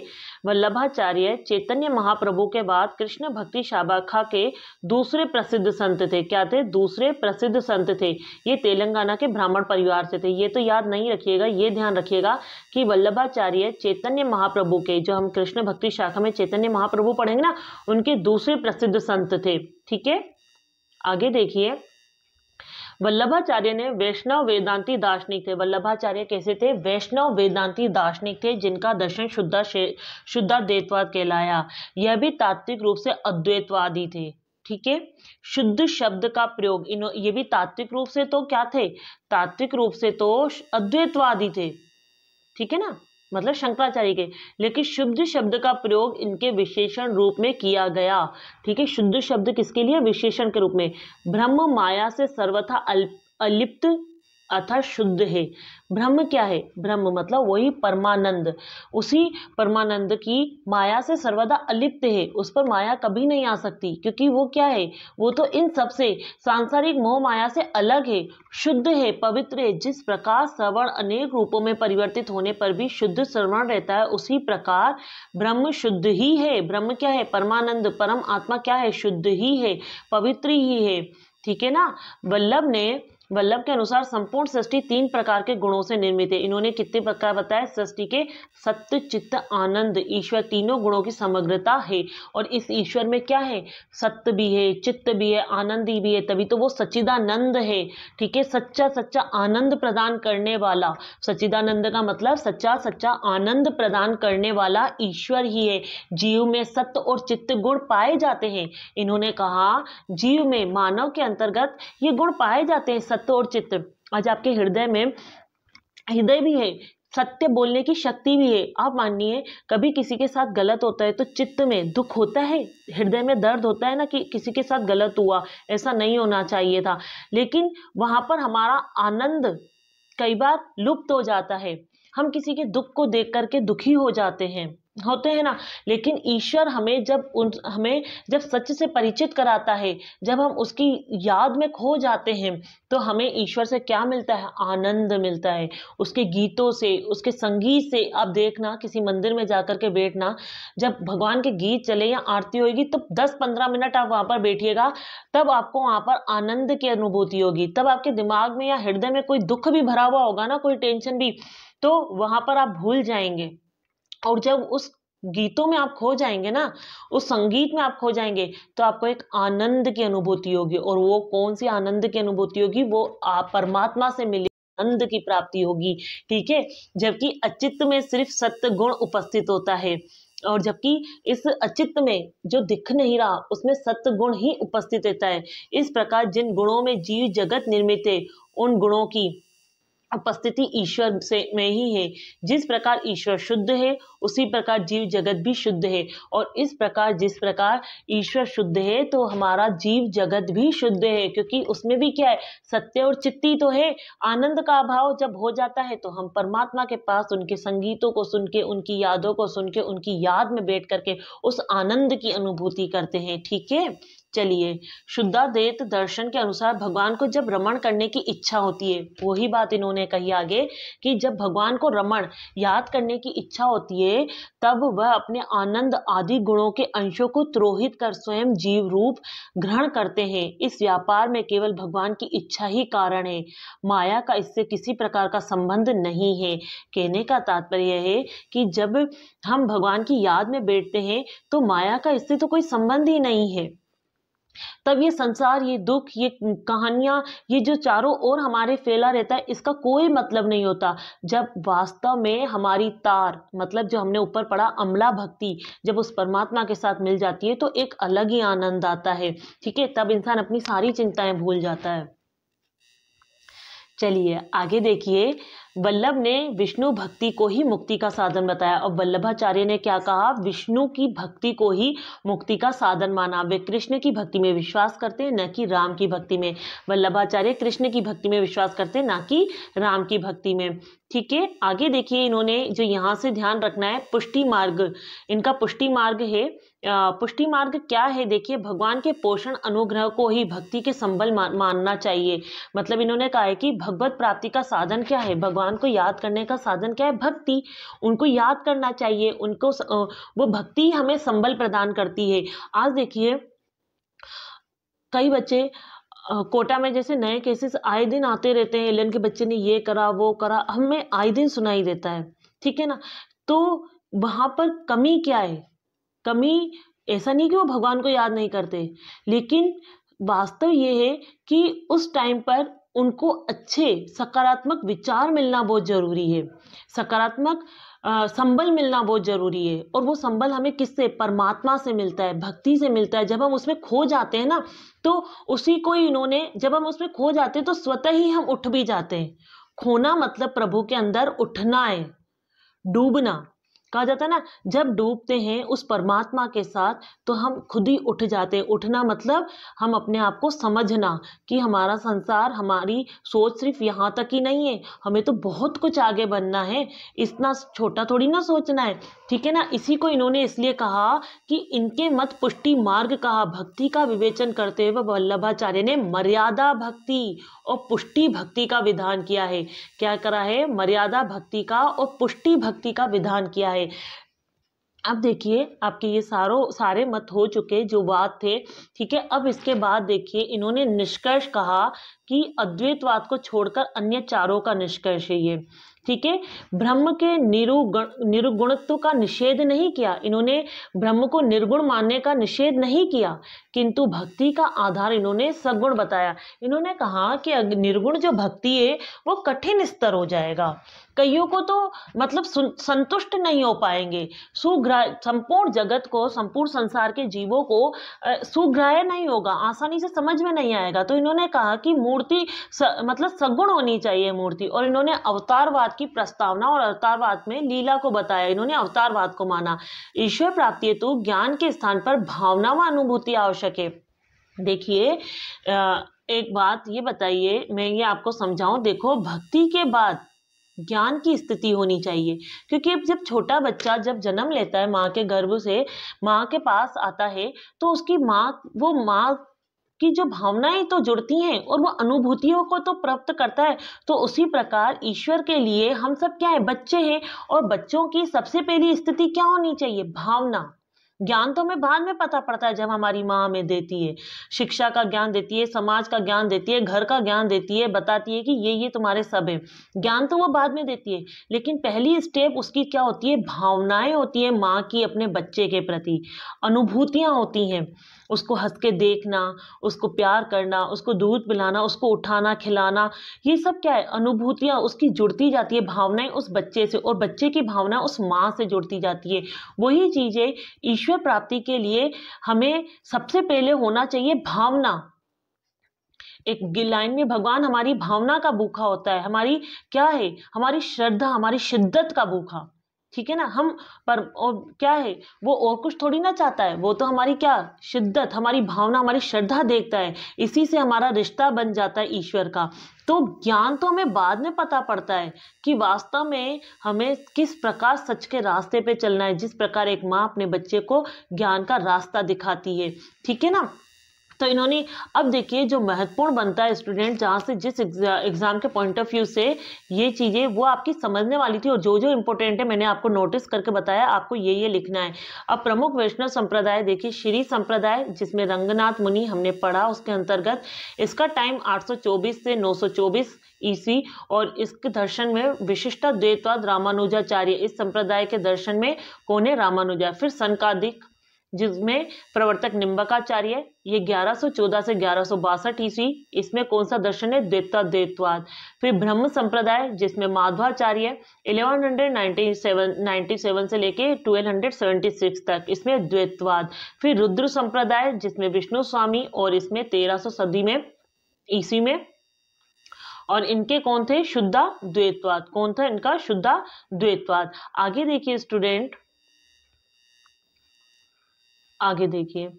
वल्लभाचार्य चैतन्य महाप्रभु के बाद कृष्ण भक्ति शाबाखा के दूसरे प्रसिद्ध संत थे क्या थे दूसरे प्रसिद्ध संत थे ये तेलंगाना के ब्राह्मण परिवार से थे ये तो याद नहीं रखिएगा ये ध्यान रखिएगा कि वल्लभाचार्य चैतन्य महाप्रभु के जो हम कृष्ण भक्ति शाखा में चैतन्य महाप्रभु पढ़ेंगे ना उनके दूसरे प्रसिद्ध संत थे ठीक है आगे देखिए वल्लभाचार्य ने वैष्णव वेदांती दार्शनिक थे वल्लभाचार्य कैसे थे वैष्णव वेदांती दार्शनिक थे जिनका दर्शन शुद्धा शुद्धा द्वैतवाद कहलाया यह भी तात्विक रूप से अद्वैतवादी थे ठीक है शुद्ध शब्द का प्रयोग इन ये भी तात्विक रूप से तो क्या थे तात्विक रूप से तो अद्वैतवादी थे ठीक है ना मतलब शंकराचार्य के लेकिन शुद्ध शब्द का प्रयोग इनके विशेषण रूप में किया गया ठीक है शुद्ध शब्द किसके लिए विशेषण के रूप में ब्रह्म माया से सर्वथा अलिप्त अर्थात शुद्ध है ब्रह्म क्या है ब्रह्म मतलब वही परमानंद उसी परमानंद की माया से सर्वदा अलिप्त है उस पर माया कभी नहीं आ सकती क्योंकि वो क्या है वो तो इन सबसे सांसारिक मोह माया से अलग है शुद्ध है पवित्र है जिस प्रकार श्रवण अनेक रूपों में परिवर्तित होने पर भी शुद्ध श्रवण रहता है उसी प्रकार ब्रह्म शुद्ध ही है ब्रह्म क्या है परमानंद परम आत्मा क्या है शुद्ध ही है पवित्र ही है ठीक है ना वल्लभ ने वल्लभ के अनुसार संपूर्ण सृष्टि तीन प्रकार के गुणों से निर्मित है इन्होंने कितने प्रकार बताया सृष्टि के सत्य चित्त आनंद ईश्वर तीनों गुणों की समग्रता है और इस ईश्वर में क्या है सत्य भी है चित्त भी है आनंद भी है तभी तो वो सच्चिदानंद है ठीक है सच्चा सच्चा आनंद प्रदान करने वाला सच्चिदानंद का मतलब सच्चा सच्चा आनंद प्रदान करने वाला ईश्वर ही है जीव में सत्य और चित्त गुण पाए जाते हैं इन्होंने कहा जीव में मानव के अंतर्गत ये गुण पाए जाते हैं सत्य तत्व और चित्त आज आपके हृदय में हृदय भी है सत्य बोलने की शक्ति भी है आप मानिए कभी किसी के साथ गलत होता है तो चित्त में दुख होता है हृदय में दर्द होता है ना कि किसी के साथ गलत हुआ ऐसा नहीं होना चाहिए था लेकिन वहाँ पर हमारा आनंद कई बार लुप्त हो जाता है हम किसी के दुख को देख करके दुखी हो जाते हैं होते हैं ना लेकिन ईश्वर हमें जब उन हमें जब सच से परिचित कराता है जब हम उसकी याद में खो जाते हैं तो हमें ईश्वर से क्या मिलता है आनंद मिलता है उसके गीतों से उसके संगीत से आप देखना किसी मंदिर में जाकर के बैठना जब भगवान के गीत चले या आरती होगी तो 10-15 मिनट आप वहाँ पर बैठिएगा तब आपको वहाँ पर आनंद की अनुभूति होगी तब आपके दिमाग में या हृदय में कोई दुख भी भरा हुआ होगा ना कोई टेंशन भी तो वहाँ पर आप भूल जाएंगे और जब उस गीतों में आप खो जाएंगे ना उस संगीत में आप खो जाएंगे तो आपको एक आनंद की अनुभूति होगी और वो कौन सी आनंद की अनुभूति होगी वो आप परमात्मा से मिले आनंद की प्राप्ति होगी ठीक है जबकि अचित्त में सिर्फ सत्य गुण उपस्थित होता है और जबकि इस अचित्त में जो दिख नहीं रहा उसमें सत्य गुण ही उपस्थित रहता है इस प्रकार जिन गुणों में जीव जगत निर्मित है उन गुणों की उपस्थिति ईश्वर से में ही है जिस प्रकार ईश्वर शुद्ध है उसी प्रकार जीव जगत भी शुद्ध है और इस प्रकार जिस प्रकार ईश्वर शुद्ध है तो हमारा जीव जगत भी शुद्ध है क्योंकि उसमें भी क्या है सत्य और चित्ती तो है आनंद का अभाव जब हो जाता है तो हम परमात्मा के पास उनके संगीतों को सुन के उनकी यादों को सुन के उनकी याद में बैठ करके उस आनंद की अनुभूति करते हैं ठीक है चलिए शुद्धा देत दर्शन के अनुसार भगवान को जब रमण करने की इच्छा होती है वही बात इन्होंने कही आगे कि जब भगवान को रमण याद करने की इच्छा होती है तब वह अपने आनंद आदि गुणों के अंशों को त्रोहित कर स्वयं जीव रूप ग्रहण करते हैं इस व्यापार में केवल भगवान की इच्छा ही कारण है माया का इससे किसी प्रकार का संबंध नहीं है कहने का तात्पर्य है कि जब हम भगवान की याद में बैठते हैं तो माया का इससे तो कोई संबंध ही नहीं है तब ये संसार ये दुख ये कहानियां ये जो चारों ओर हमारे फैला रहता है इसका कोई मतलब नहीं होता जब वास्तव में हमारी तार मतलब जो हमने ऊपर पढ़ा अमला भक्ति जब उस परमात्मा के साथ मिल जाती है तो एक अलग ही आनंद आता है ठीक है तब इंसान अपनी सारी चिंताएं भूल जाता है चलिए आगे देखिए वल्लभ ने विष्णु भक्ति को ही मुक्ति का साधन बताया और वल्लभाचार्य ने क्या कहा विष्णु की भक्ति को ही मुक्ति का साधन माना वे कृष्ण की भक्ति में विश्वास करते हैं न कि राम की भक्ति में वल्लभाचार्य कृष्ण की भक्ति में विश्वास करते हैं ना कि राम की भक्ति में ठीक है आगे देखिए इन्होंने जो यहाँ से ध्यान रखना है पुष्टि मार्ग इनका पुष्टि मार्ग है पुष्टि मार्ग क्या है देखिए भगवान के पोषण अनुग्रह को ही भक्ति के संबल मान, मानना चाहिए मतलब इन्होंने कहा है कि भगवत प्राप्ति का साधन क्या है भगवान को याद करने का साधन क्या है भक्ति उनको याद करना चाहिए उनको वो भक्ति हमें संबल प्रदान करती है आज देखिए कई बच्चे कोटा में जैसे नए केसेस आए दिन आते रहते हैं एलियन के बच्चे ने ये करा वो करा हमें आए दिन सुनाई देता है ठीक है ना तो वहाँ पर कमी क्या है कमी ऐसा नहीं कि वो भगवान को याद नहीं करते लेकिन वास्तव ये है कि उस टाइम पर उनको अच्छे सकारात्मक विचार मिलना बहुत ज़रूरी है सकारात्मक संबल मिलना बहुत ज़रूरी है और वो संबल हमें किससे परमात्मा से मिलता है भक्ति से मिलता है जब हम उसमें खो जाते हैं ना तो उसी को ही इन्होंने जब हम उसमें खो जाते हैं तो स्वतः ही हम उठ भी जाते हैं खोना मतलब प्रभु के अंदर उठना है डूबना कहा जाता है ना जब डूबते हैं उस परमात्मा के साथ तो हम खुद ही उठ जाते हैं उठना मतलब हम अपने आप को समझना कि हमारा संसार हमारी सोच सिर्फ यहाँ तक ही नहीं है हमें तो बहुत कुछ आगे बनना है इतना छोटा थोड़ी ना सोचना है ठीक है ना इसी को इन्होंने इसलिए कहा कि इनके मत पुष्टि मार्ग कहा भक्ति का विवेचन करते हुए वल्लभाचार्य ने मर्यादा भक्ति और पुष्टि भक्ति का विधान किया है क्या करा है मर्यादा भक्ति का और पुष्टि भक्ति का विधान किया है जाए अब देखिए आपके ये सारों सारे मत हो चुके जो वाद थे ठीक है अब इसके बाद देखिए इन्होंने निष्कर्ष कहा कि अद्वैतवाद को छोड़कर अन्य चारों का निष्कर्ष है ये ठीक है ब्रह्म के निरुगुण निरुगुणत्व का निषेध नहीं किया इन्होंने ब्रह्म को निर्गुण मानने का निषेध नहीं किया किंतु भक्ति का आधार इन्होंने सगुण बताया इन्होंने कहा कि निर्गुण जो भक्ति है वो कठिन स्तर हो जाएगा कईयों को तो मतलब संतुष्ट नहीं हो पाएंगे सुग्राह संपूर्ण जगत को संपूर्ण संसार के जीवों को सुग्राह्य नहीं होगा आसानी से समझ में नहीं आएगा तो इन्होंने कहा कि मूर्ति स, मतलब सगुण होनी चाहिए मूर्ति और इन्होंने अवतारवाद की प्रस्तावना और अवतारवाद में लीला को बताया इन्होंने अवतारवाद को माना ईश्वर प्राप्ति हेतु ज्ञान के स्थान पर भावना व अनुभूति आवश्यक सके देखिए एक बात ये बताइए मैं ये आपको समझाऊं देखो भक्ति के बाद ज्ञान की स्थिति होनी चाहिए क्योंकि जब छोटा बच्चा जब जन्म लेता है माँ के गर्भ से माँ के पास आता है तो उसकी माँ वो माँ की जो भावनाएं तो जुड़ती हैं और वो अनुभूतियों को तो प्राप्त करता है तो उसी प्रकार ईश्वर के लिए हम सब क्या है बच्चे हैं और बच्चों की सबसे पहली स्थिति क्या होनी चाहिए भावना ज्ञान तो हमें बाद में पता पड़ता है जब हमारी माँ हमें देती है शिक्षा का ज्ञान देती है समाज का ज्ञान देती है घर का ज्ञान देती है बताती है कि ये ये तुम्हारे सब है ज्ञान तो वो बाद में देती है लेकिन पहली स्टेप उसकी क्या होती है भावनाएं होती है माँ की अपने बच्चे के प्रति अनुभूतियाँ होती हैं उसको हंस के देखना उसको प्यार करना उसको दूध पिलाना उसको उठाना खिलाना ये सब क्या है अनुभूतियाँ उसकी जुड़ती जाती है भावनाएं उस बच्चे से और बच्चे की भावना उस माँ से जुड़ती जाती है वही चीज़ें ईश्वर प्राप्ति के लिए हमें सबसे पहले होना चाहिए भावना एक लाइन में भगवान हमारी भावना का भूखा होता है हमारी क्या है हमारी श्रद्धा हमारी शिद्दत का भूखा ठीक है ना हम पर और क्या है वो और कुछ थोड़ी ना चाहता है वो तो हमारी क्या शिद्दत हमारी भावना हमारी श्रद्धा देखता है इसी से हमारा रिश्ता बन जाता है ईश्वर का तो ज्ञान तो हमें बाद में पता पड़ता है कि वास्तव में हमें किस प्रकार सच के रास्ते पे चलना है जिस प्रकार एक माँ अपने बच्चे को ज्ञान का रास्ता दिखाती है ठीक है ना तो इन्होंने अब देखिए जो महत्वपूर्ण बनता है स्टूडेंट जहाँ से जिस एग्ज़ाम के पॉइंट ऑफ व्यू से ये चीज़ें वो आपकी समझने वाली थी और जो जो इम्पोर्टेंट है मैंने आपको नोटिस करके बताया आपको ये ये लिखना है अब प्रमुख वैष्णव संप्रदाय देखिए श्री संप्रदाय जिसमें रंगनाथ मुनि हमने पढ़ा उसके अंतर्गत इसका टाइम आठ से नौ ईसी और इसके दर्शन में विशिष्टा द्वैतवाद रामानुजाचार्य इस संप्रदाय के दर्शन में कौन है रामानुजा फिर सनकादिक जिसमें प्रवर्तक निम्बकाचार्य ये 1114 से ग्यारह सौ ईस्वी इसमें कौन सा दर्शन है द्वैता द्वैतवाद फिर ब्रह्म संप्रदाय जिसमें माधवाचार्य 1197 97 से लेके 1276 तक इसमें द्वैतवाद फिर रुद्र संप्रदाय जिसमें विष्णु स्वामी और इसमें 1300 सदी में ईस्वी में और इनके कौन थे शुद्धा द्वैतवाद कौन था इनका शुद्धा द्वैतवाद आगे देखिए स्टूडेंट आगे देखिए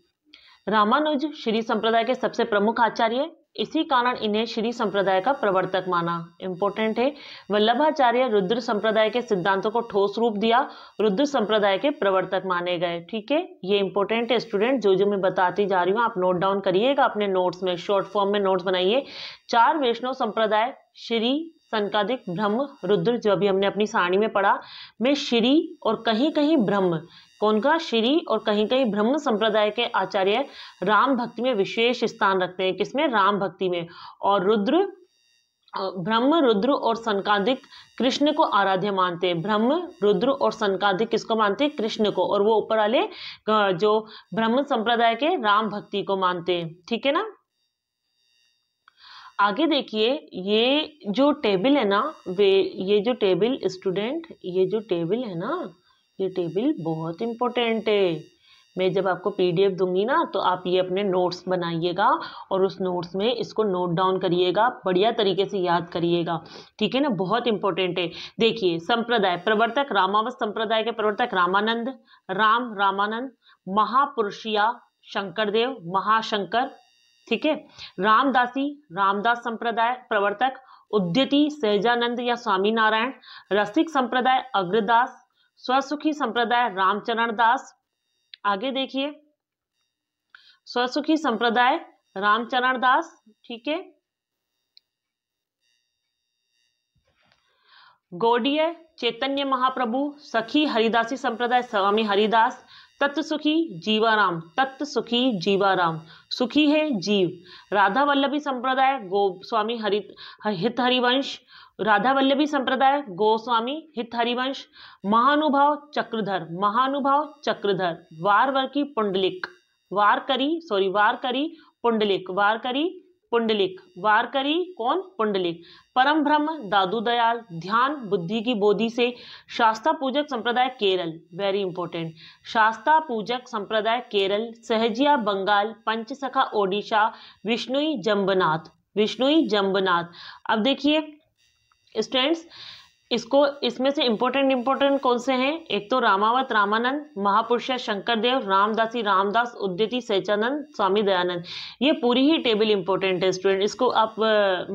रामानुज श्री संप्रदाय के सबसे प्रमुख आचार्य इसी कारण इन्हें श्री संप्रदाय का प्रवर्तक माना इंपोर्टेंट है वल्लभाचार्य रुद्र संप्रदाय के सिद्धांतों को ठोस रूप दिया रुद्र संप्रदाय के प्रवर्तक माने गए ठीक है ये इंपोर्टेंट है स्टूडेंट जो जो मैं बताती जा रही हूँ आप नोट डाउन करिएगा अपने नोट्स में शॉर्ट फॉर्म में नोट्स बनाइए चार वैष्णव संप्रदाय श्री संकादिक ब्रह्म रुद्र जो अभी हमने अपनी सारणी में पढ़ा में श्री और कहीं कहीं ब्रह्म कौन का श्री और कहीं कहीं ब्रह्म संप्रदाय के आचार्य राम भक्ति में विशेष स्थान रखते हैं किसमें राम भक्ति में और रुद्र ब्रह्म रुद्र और संकादिक कृष्ण को आराध्य मानते हैं ब्रह्म रुद्र और संकादिक किसको मानते हैं कृष्ण को और वो ऊपर वाले जो ब्रह्म संप्रदाय के राम भक्ति को मानते हैं ठीक है ना आगे देखिए ये जो टेबल है ना वे ये जो टेबल स्टूडेंट ये जो टेबल है ना ये टेबल बहुत इम्पोर्टेंट है मैं जब आपको पीडीएफ दूंगी ना तो आप ये अपने नोट्स बनाइएगा और उस नोट्स में इसको नोट डाउन करिएगा बढ़िया तरीके से याद करिएगा ठीक है ना बहुत इंपॉर्टेंट है देखिए संप्रदाय प्रवर्तक रामावत संप्रदाय के प्रवर्तक रामानंद राम रामानंद महापुरुषिया शंकरदेव महाशंकर ठीक है रामदासी रामदास संप्रदाय प्रवर्तक उद्यति सहजानंद या स्वामी नारायण रसिक संप्रदाय अग्रदास स्वसुखी संप्रदाय रामचरण दास आगे देखिए स्वसुखी संप्रदाय रामचरण दास ठीक है गौडीय चैतन्य महाप्रभु सखी हरिदासी संप्रदाय स्वामी हरिदास तत्व सुखी जीवाराम तत्व सुखी जीवाराम सुखी है जीव राधा वल्लभी संप्रदाय गो स्वामी हरित हित हरिवंश राधा वल्लभी संप्रदाय गोस्वामी हित हरिवंश महानुभाव चक्रधर महानुभाव चक्रधर वार वर की पुंडलिक वार करी सॉरी वार करी पुंडलिक वार करी पुंडलिक वारकरी कौन पुंडलिक परम ब्रह्म दादू दयाल ध्यान बुद्धि की बोधि से शास्ता पूजक संप्रदाय केरल वेरी इंपॉर्टेंट शास्ता पूजक संप्रदाय केरल सहजिया बंगाल पंचसखा ओडिशा विष्णुई जम्बनाथ विष्णुई जम्बनाथ अब देखिए स्टूडेंट्स इसको इसमें से इम्पोर्टेंट इम्पोर्टेंट कौन से हैं एक तो रामावत रामानंद महापुरुषा शंकरदेव रामदासी रामदास उद्यति सहचानंद स्वामी दयानंद ये पूरी ही टेबल इम्पोर्टेंट है स्टूडेंट इसको आप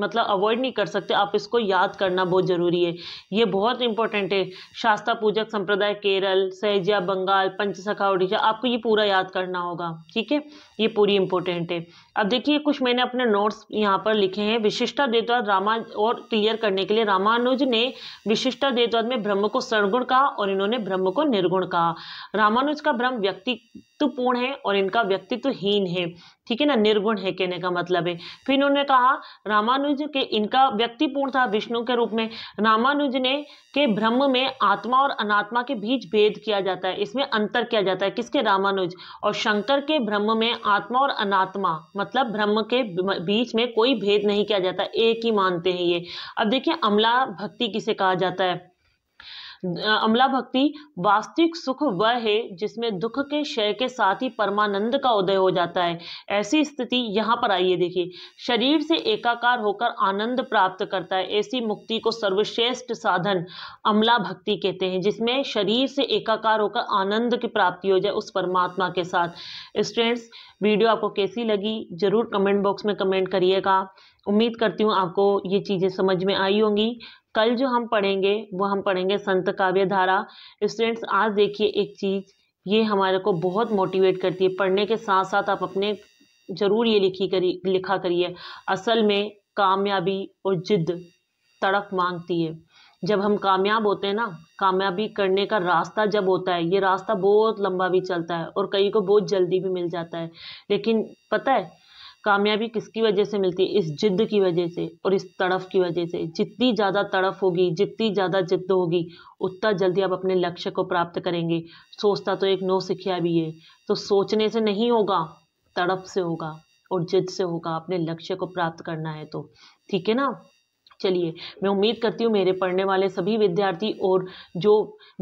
मतलब अवॉइड नहीं कर सकते आप इसको याद करना बहुत ज़रूरी है ये बहुत इंपॉर्टेंट है शास्त्रा पूजक संप्रदाय केरल सहजिया बंगाल पंचसखा उड़ीसा आपको ये पूरा याद करना होगा ठीक है ये पूरी इंपॉर्टेंट है अब देखिए कुछ मैंने अपने नोट्स यहाँ पर लिखे हैं विशिष्टा द्वैतवाद रामा और क्लियर करने के लिए रामानुज ने विशिष्टा द्वैतवाद में ब्रह्म को सर्गुण कहा और इन्होंने ब्रह्म को निर्गुण कहा रामानुज का ब्रह्म व्यक्ति व्यक्तित्वपूर्ण है और इनका व्यक्तित्वहीन है ठीक है ना निर्गुण है कहने का मतलब है फिर इन्होंने कहा रामानुज के इनका व्यक्तिपूर्ण था विष्णु के रूप में रामानुज ने के ब्रह्म में आत्मा और अनात्मा के बीच भेद किया जाता है इसमें अंतर किया जाता है किसके रामानुज और शंकर के ब्रह्म में आत्मा और अनात्मा मतलब ब्रह्म के बीच में कोई भेद नहीं किया जाता एक ही मानते हैं ये अब देखिए अमला भक्ति किसे कहा जाता है अमला भक्ति वास्तविक सुख वह है जिसमें दुख के क्षय के साथ ही परमानंद का उदय हो जाता है ऐसी स्थिति यहाँ पर आइए देखिए शरीर से एकाकार होकर आनंद प्राप्त करता है ऐसी मुक्ति को सर्वश्रेष्ठ साधन अमला भक्ति कहते हैं जिसमें शरीर से एकाकार होकर आनंद की प्राप्ति हो जाए उस परमात्मा के साथ स्टूडेंट्स वीडियो आपको कैसी लगी ज़रूर कमेंट बॉक्स में कमेंट करिएगा उम्मीद करती हूँ आपको ये चीज़ें समझ में आई होंगी कल जो हम पढ़ेंगे वो हम पढ़ेंगे संत काव्य धारा स्टूडेंट्स आज देखिए एक चीज़ ये हमारे को बहुत मोटिवेट करती है पढ़ने के साथ साथ आप अपने ज़रूर ये लिखी करी लिखा करिए असल में कामयाबी और जिद तड़प मांगती है जब हम कामयाब होते हैं ना कामयाबी करने का रास्ता जब होता है ये रास्ता बहुत लंबा भी चलता है और कई को बहुत जल्दी भी मिल जाता है लेकिन पता है कामयाबी किसकी वजह से मिलती है इस ज़िद्द की वजह से और इस तड़फ की वजह से जितनी ज़्यादा तड़फ होगी जितनी ज़्यादा जिद्द होगी उतना जल्दी आप अपने लक्ष्य को प्राप्त करेंगे सोचता तो एक नौ सिखिया भी है तो सोचने से नहीं होगा तड़प से होगा और जिद से होगा अपने लक्ष्य को प्राप्त करना है तो ठीक है ना चलिए मैं उम्मीद करती हूँ मेरे पढ़ने वाले सभी विद्यार्थी और जो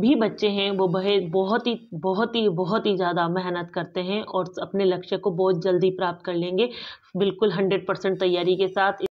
भी बच्चे हैं वो बहे बहुत ही बहुत ही बहुत ही ज़्यादा मेहनत करते हैं और अपने लक्ष्य को बहुत जल्दी प्राप्त कर लेंगे बिल्कुल हंड्रेड परसेंट तैयारी के साथ